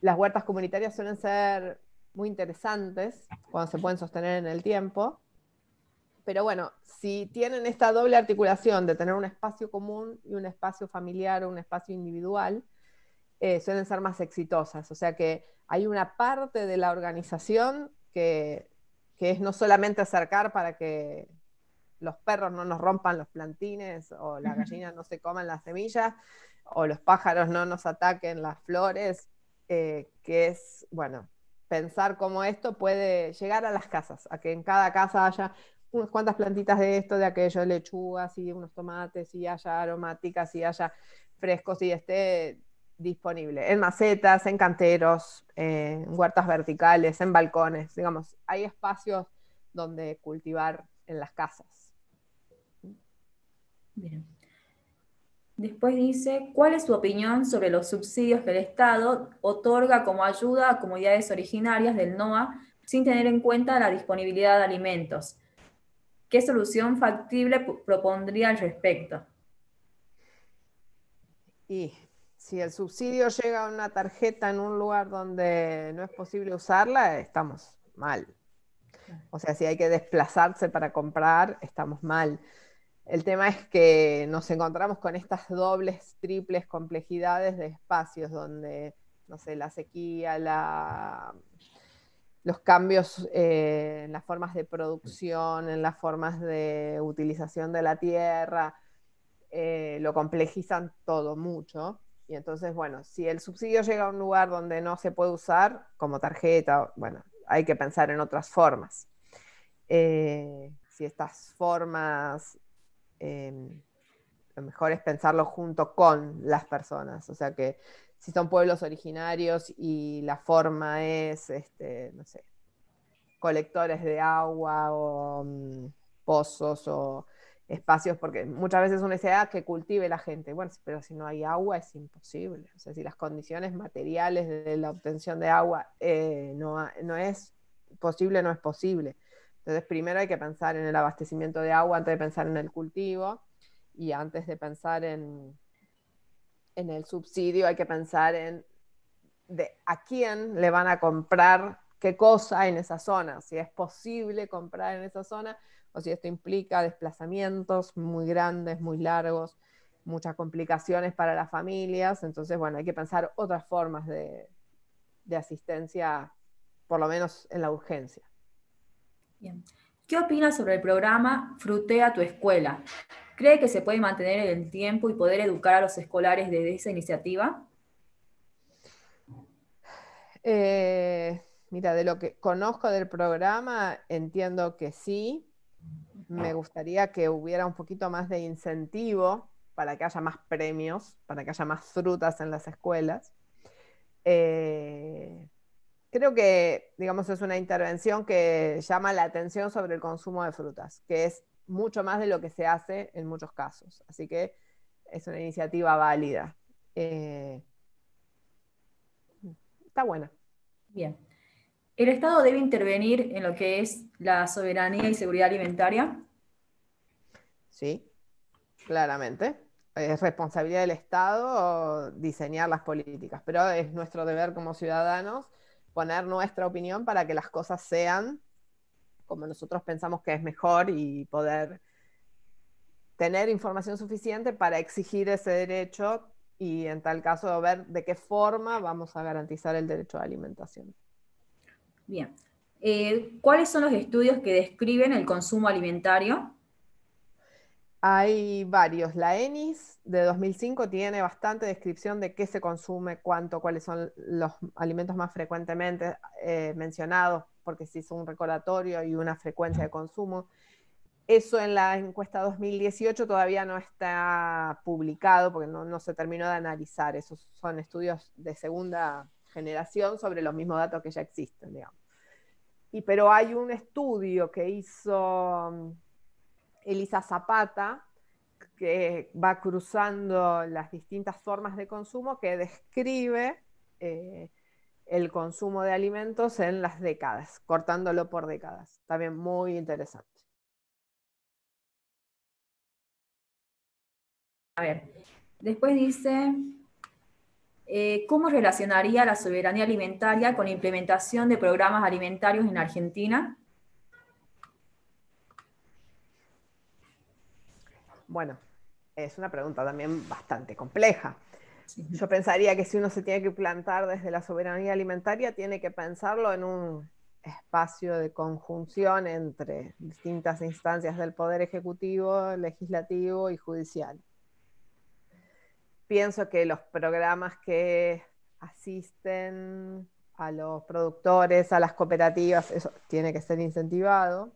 Las huertas comunitarias suelen ser muy interesantes cuando se pueden sostener en el tiempo. Pero bueno, si tienen esta doble articulación de tener un espacio común y un espacio familiar o un espacio individual, eh, suelen ser más exitosas. O sea que hay una parte de la organización que, es no solamente acercar para que los perros no nos rompan los plantines o las gallinas no se coman las semillas o los pájaros no nos ataquen las flores, eh, que es, bueno, pensar cómo esto puede llegar a las casas, a que en cada casa haya unas cuantas plantitas de esto, de aquello, lechugas y unos tomates y haya aromáticas y haya frescos y esté disponible en macetas, en canteros, en huertas verticales, en balcones, digamos, hay espacios donde cultivar en las casas. Bien. Después dice, ¿cuál es su opinión sobre los subsidios que el Estado otorga como ayuda a comunidades originarias del NOA sin tener en cuenta la disponibilidad de alimentos? ¿Qué solución factible propondría al respecto? Y si el subsidio llega a una tarjeta en un lugar donde no es posible usarla, estamos mal. O sea, si hay que desplazarse para comprar, estamos mal. El tema es que nos encontramos con estas dobles, triples complejidades de espacios donde, no sé, la sequía, la, los cambios eh, en las formas de producción, en las formas de utilización de la tierra, eh, lo complejizan todo mucho. Y entonces, bueno, si el subsidio llega a un lugar donde no se puede usar como tarjeta, bueno, hay que pensar en otras formas. Eh, si estas formas, em, lo mejor es pensarlo junto con las personas, o sea que si son pueblos originarios y la forma es, este, no sé, colectores de agua o mm, pozos o espacios, porque muchas veces es una ah, que cultive la gente. Bueno, pero si no hay agua es imposible. O sea, si las condiciones materiales de la obtención de agua eh, no, no es posible, no es posible. Entonces, primero hay que pensar en el abastecimiento de agua antes de pensar en el cultivo y antes de pensar en, en el subsidio hay que pensar en de a quién le van a comprar qué cosa en esa zona, si es posible comprar en esa zona, o si esto implica desplazamientos muy grandes, muy largos, muchas complicaciones para las familias. Entonces, bueno, hay que pensar otras formas de, de asistencia, por lo menos en la urgencia. Bien. ¿Qué opinas sobre el programa Frutea tu escuela? ¿Cree que se puede mantener en el tiempo y poder educar a los escolares desde esa iniciativa? Eh, mira, de lo que conozco del programa, entiendo que sí me gustaría que hubiera un poquito más de incentivo para que haya más premios, para que haya más frutas en las escuelas. Eh, creo que, digamos, es una intervención que llama la atención sobre el consumo de frutas, que es mucho más de lo que se hace en muchos casos. Así que es una iniciativa válida. Eh, está buena. Bien. El Estado debe intervenir en lo que es la soberanía y seguridad alimentaria. Sí, claramente. Es responsabilidad del Estado diseñar las políticas, pero es nuestro deber como ciudadanos poner nuestra opinión para que las cosas sean como nosotros pensamos que es mejor y poder tener información suficiente para exigir ese derecho y en tal caso ver de qué forma vamos a garantizar el derecho a alimentación. Bien. Eh, ¿Cuáles son los estudios que describen el consumo alimentario? Hay varios. La ENIS de 2005 tiene bastante descripción de qué se consume, cuánto, cuáles son los alimentos más frecuentemente eh, mencionados, porque se hizo un recordatorio y una frecuencia de consumo. Eso en la encuesta 2018 todavía no está publicado porque no, no se terminó de analizar. Esos son estudios de segunda generación sobre los mismos datos que ya existen, digamos. Y, pero hay un estudio que hizo mm, Elisa Zapata, que va cruzando las distintas formas de consumo, que describe eh, el consumo de alimentos en las décadas, cortándolo por décadas. También muy interesante. A ver, después dice, eh, ¿cómo relacionaría la soberanía alimentaria con la implementación de programas alimentarios en Argentina? Bueno, es una pregunta también bastante compleja. Yo pensaría que si uno se tiene que plantar desde la soberanía alimentaria, tiene que pensarlo en un espacio de conjunción entre distintas instancias del Poder Ejecutivo, Legislativo y Judicial pienso que los programas que asisten a los productores, a las cooperativas, eso tiene que ser incentivado,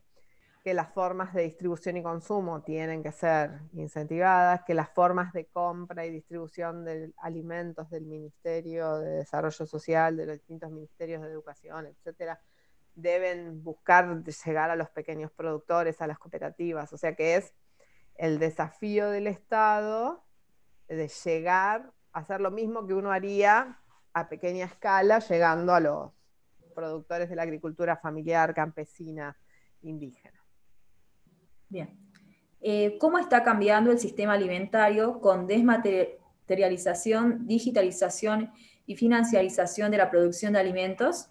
que las formas de distribución y consumo tienen que ser incentivadas, que las formas de compra y distribución de alimentos del Ministerio de Desarrollo Social, de los distintos ministerios de educación, etcétera, deben buscar llegar a los pequeños productores, a las cooperativas. O sea que es el desafío del Estado de llegar a hacer lo mismo que uno haría a pequeña escala, llegando a los productores de la agricultura familiar, campesina, indígena. Bien. Eh, ¿Cómo está cambiando el sistema alimentario con desmaterialización, digitalización y financiarización de la producción de alimentos?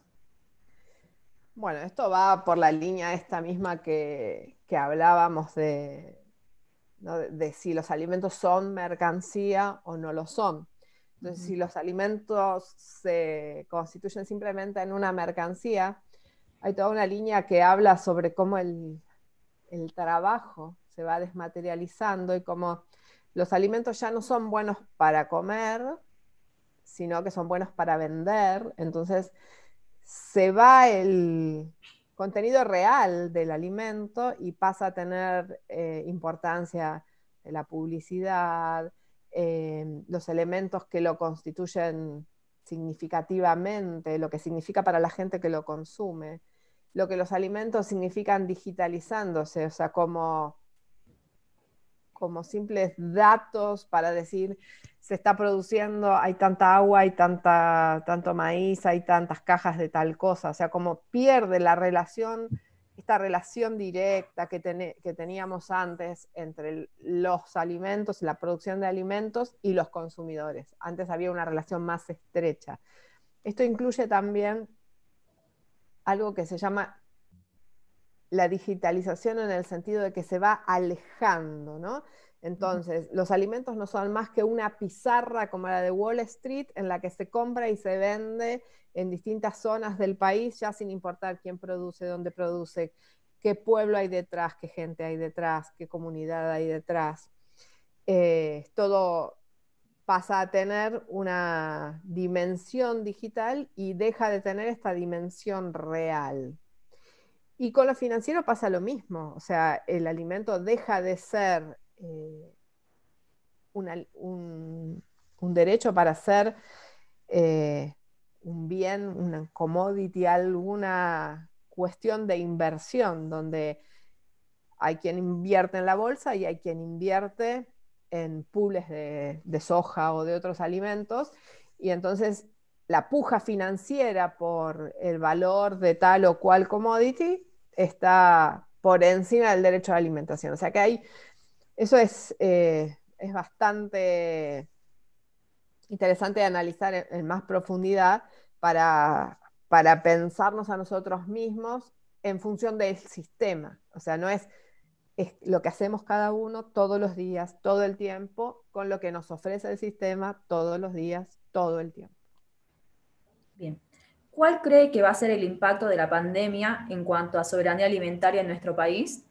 Bueno, esto va por la línea esta misma que, que hablábamos de, de, si los alimentos son mercancía o no lo son. Entonces, si los alimentos se constituyen simplemente en una mercancía, hay toda una línea que habla sobre cómo el, el trabajo se va desmaterializando y cómo los alimentos ya no son buenos para comer, sino que son buenos para vender. Entonces, se va el, contenido real del alimento y pasa a tener eh, importancia la publicidad, eh, los elementos que lo constituyen significativamente, lo que significa para la gente que lo consume, lo que los alimentos significan digitalizándose, o sea, como, como simples datos para decir, se está produciendo, hay tanta agua, hay tanta, tanto maíz, hay tantas cajas de tal cosa, o sea, como pierde la relación, esta relación directa que, que teníamos antes entre los alimentos, la producción de alimentos y los consumidores. Antes había una relación más estrecha. Esto incluye también algo que se llama la digitalización en el sentido de que se va alejando, ¿no? Entonces, los alimentos no son más que una pizarra como la de Wall Street en la que se compra y se vende en distintas zonas del país, ya sin importar quién produce, dónde produce, qué pueblo hay detrás, qué gente hay detrás, qué comunidad hay detrás. Eh, todo pasa a tener una dimensión digital y deja de tener esta dimensión real. Y con lo financiero pasa lo mismo, o sea, el alimento deja de ser eh, un, derecho para ser eh, un bien, una commodity, alguna cuestión de inversión, donde hay quien invierte en la bolsa y hay quien invierte en pools de, de soja o de otros alimentos. Y entonces la puja financiera por el valor de tal o cual commodity está por encima del derecho a la alimentación. O sea que hay eso eh, es, bastante interesante analizar en, más profundidad para, pensarnos a nosotros mismos en función del sistema. O sea, no es, es, lo que hacemos cada uno todos los días, todo el tiempo, con lo que nos ofrece el sistema todos los días, todo el tiempo. Bien. ¿Cuál cree que va a ser el impacto de la pandemia en cuanto a soberanía alimentaria en nuestro país?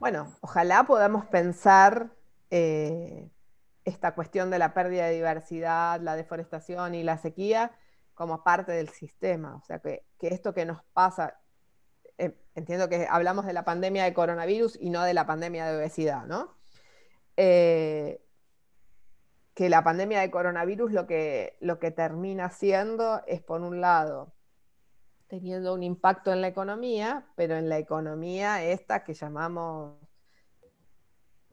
Bueno, ojalá podamos pensar eh, esta cuestión de la pérdida de diversidad, la deforestación y la sequía como parte del sistema. O sea, que, esto que nos pasa, eh, entiendo que hablamos de la pandemia de coronavirus y no de la pandemia de obesidad, ¿no? Eh, que la pandemia de coronavirus lo que, lo que termina siendo es, por un lado, teniendo un impacto en la economía, pero en la economía esta que llamamos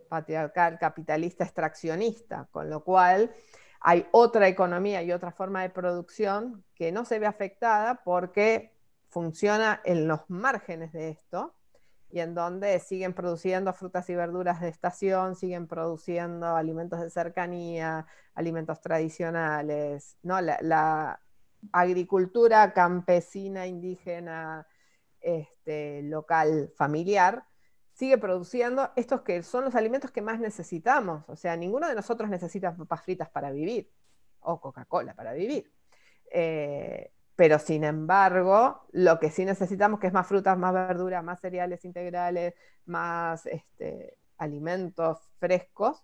patriarcal, capitalista, extraccionista, con lo cual hay otra economía y otra forma de producción que no se ve afectada porque funciona en los márgenes de esto y en donde siguen produciendo frutas y verduras de estación, siguen produciendo alimentos de cercanía, alimentos tradicionales, ¿no? La, la, agricultura campesina, indígena, este, local, familiar, sigue produciendo estos que son los alimentos que más necesitamos. O sea, ninguno de nosotros necesita papas fritas para vivir o Coca-Cola para vivir. Eh, pero sin embargo, lo que sí necesitamos, que es más frutas, más verduras, más cereales integrales, más este, alimentos frescos,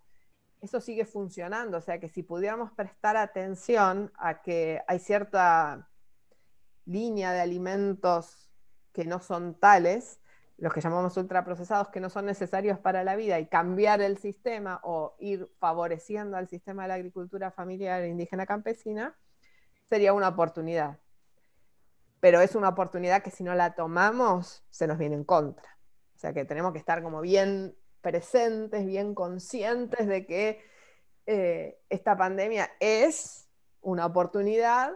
eso sigue funcionando. O sea que si pudiéramos prestar atención a que hay cierta línea de alimentos que no son tales, los que llamamos ultraprocesados, que no son necesarios para la vida, y cambiar el sistema o ir favoreciendo al sistema de la agricultura familiar e indígena campesina, sería una oportunidad. Pero es una oportunidad que si no la tomamos, se nos viene en contra. O sea que tenemos que estar como bien presentes, bien conscientes de que eh, esta pandemia es una oportunidad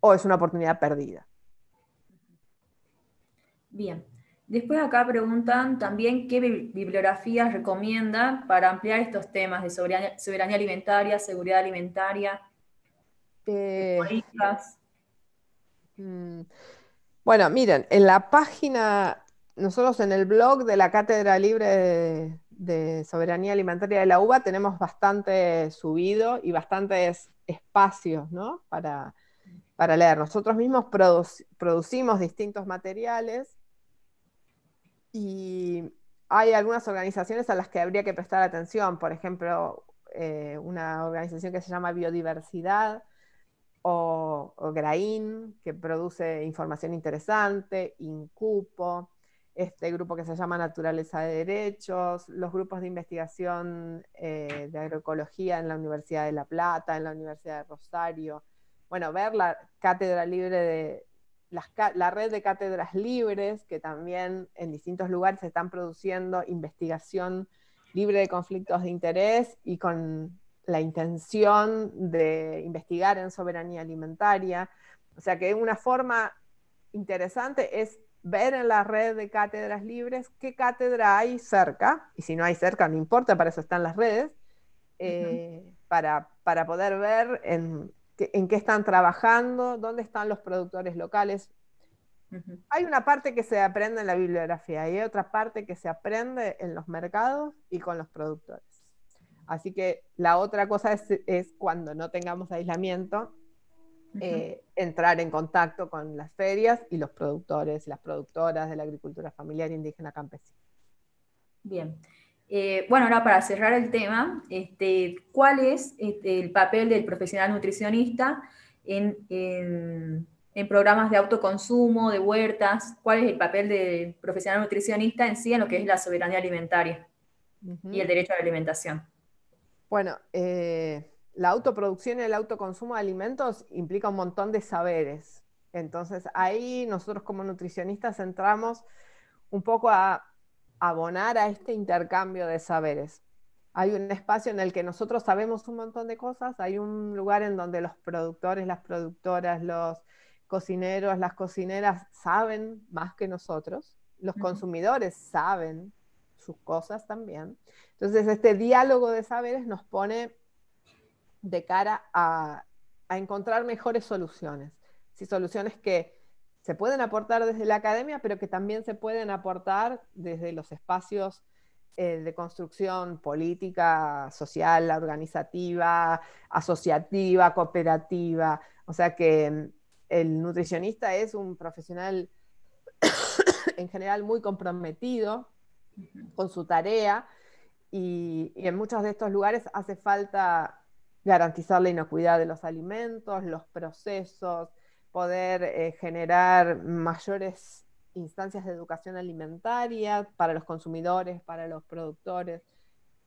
o es una oportunidad perdida. Bien. Después acá preguntan también qué bibliografías recomienda para ampliar estos temas de soberanía, alimentaria, seguridad alimentaria, eh, políticas. Mm, bueno, miren, en la página nosotros en el blog de la Cátedra Libre de, Soberanía Alimentaria de la UBA tenemos bastante subido y bastantes espacios para, leer. Nosotros mismos producimos distintos materiales y hay algunas organizaciones a las que habría que prestar atención, por ejemplo, eh, una organización que se llama Biodiversidad o, o GRAIN, que produce información interesante, INCUPO este grupo que se llama Naturaleza de Derechos, los grupos de investigación eh, de agroecología en la Universidad de La Plata, en la Universidad de Rosario. Bueno, ver la cátedra libre de la red de cátedras libres que también en distintos lugares se están produciendo investigación libre de conflictos de interés y con la intención de investigar en soberanía alimentaria. O sea que una forma interesante es ver en la red de cátedras libres qué cátedra hay cerca, y si no hay cerca, no importa, para eso están las redes, eh, para, poder ver en, qué están trabajando, dónde están los productores locales. Hay una parte que se aprende en la bibliografía y hay otra parte que se aprende en los mercados y con los productores. Así que la otra cosa es cuando no tengamos aislamiento, eh, entrar en contacto con las ferias y los productores y las productoras de la agricultura familiar e indígena campesina. Bien. Eh, bueno, ahora para cerrar el tema, este, ¿cuál es este, el papel del profesional nutricionista en, programas de autoconsumo, de huertas? ¿Cuál es el papel del profesional nutricionista en sí en lo que es la soberanía alimentaria y el derecho a la alimentación? Bueno, eh, la autoproducción y el autoconsumo de alimentos implica un montón de saberes. Entonces ahí nosotros como nutricionistas entramos un poco a abonar a este intercambio de saberes. Hay un espacio en el que nosotros sabemos un montón de cosas, hay un lugar en donde los productores, las productoras, los cocineros, las cocineras saben más que nosotros, los consumidores saben sus cosas también. Entonces este diálogo de saberes nos pone de cara a, encontrar mejores soluciones. soluciones que se pueden aportar desde la academia, pero que también se pueden aportar desde los espacios eh, de construcción política, social, organizativa, asociativa, cooperativa. O sea que mm, el nutricionista es un profesional <coughs> en general muy comprometido con su tarea y en muchos de estos lugares hace falta garantizar la inocuidad de los alimentos, los procesos, poder eh, generar mayores instancias de educación alimentaria para los consumidores, para los productores.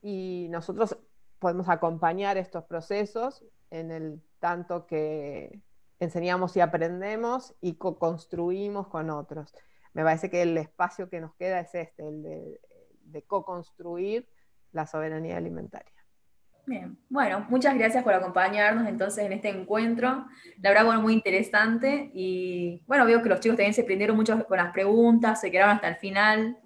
Y nosotros podemos acompañar estos procesos en el tanto que enseñamos y aprendemos y co construimos con otros. Me parece que el espacio que nos queda es este, el de, de co-construir la soberanía alimentaria. Bien, bueno, muchas gracias por acompañarnos entonces en este encuentro. La verdad, bueno, muy interesante y bueno, veo que los chicos también se prendieron mucho con las preguntas, se quedaron hasta el final.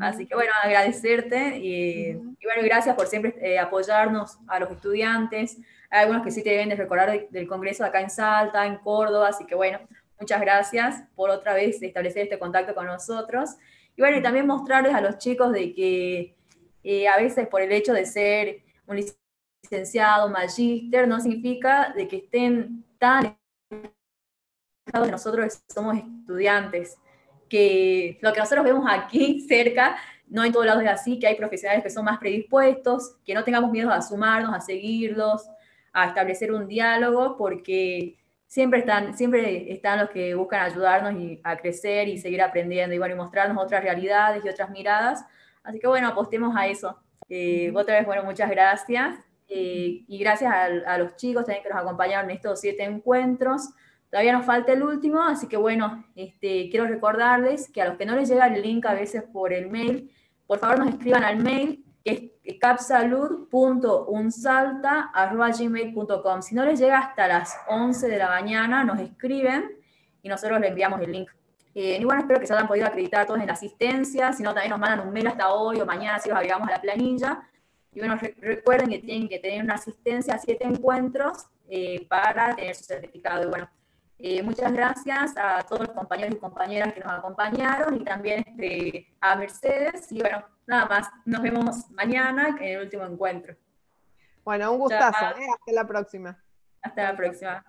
Así que bueno, agradecerte y, bueno, gracias por siempre eh, apoyarnos a los estudiantes. Hay algunos que sí te deben de recordar del Congreso acá en Salta, en Córdoba, así que bueno, muchas gracias por otra vez establecer este contacto con nosotros. Y bueno, y también mostrarles a los chicos de que eh, a veces por el hecho de ser un licenciado, magíster, no significa de que estén tan de nosotros somos estudiantes, que lo que nosotros vemos aquí <laughs> cerca, no en todos lados es así, que hay profesionales que son más predispuestos, que no tengamos miedo a sumarnos, a seguirlos, a establecer un diálogo, porque siempre están, siempre están los que buscan ayudarnos y a crecer y seguir aprendiendo y, bueno, y mostrarnos otras realidades y otras miradas. Así que bueno, apostemos a eso. Eh, otra vez, bueno, muchas gracias eh, y gracias a, los chicos también que nos acompañaron en estos siete encuentros. Todavía nos falta el último, así que bueno, este, quiero recordarles que a los que no les llega el link a veces por el mail, por favor nos escriban al mail que es capsalud.unsalta.gmail.com. Si no les llega hasta las 11 de la mañana, nos escriben y nosotros les enviamos el link. Eh, y bueno, espero que se hayan podido acreditar todos en la asistencia, si no también nos mandan un mail hasta hoy o mañana si os agregamos a la planilla. Y bueno, recuerden que tienen que tener una asistencia a siete encuentros eh, para tener su certificado. bueno, eh, muchas gracias a todos los compañeros y compañeras que nos acompañaron y también este, a Mercedes. Y bueno, nada más, nos vemos mañana en el último encuentro. Bueno, un gustazo. Eh. Hasta la próxima. Hasta la próxima.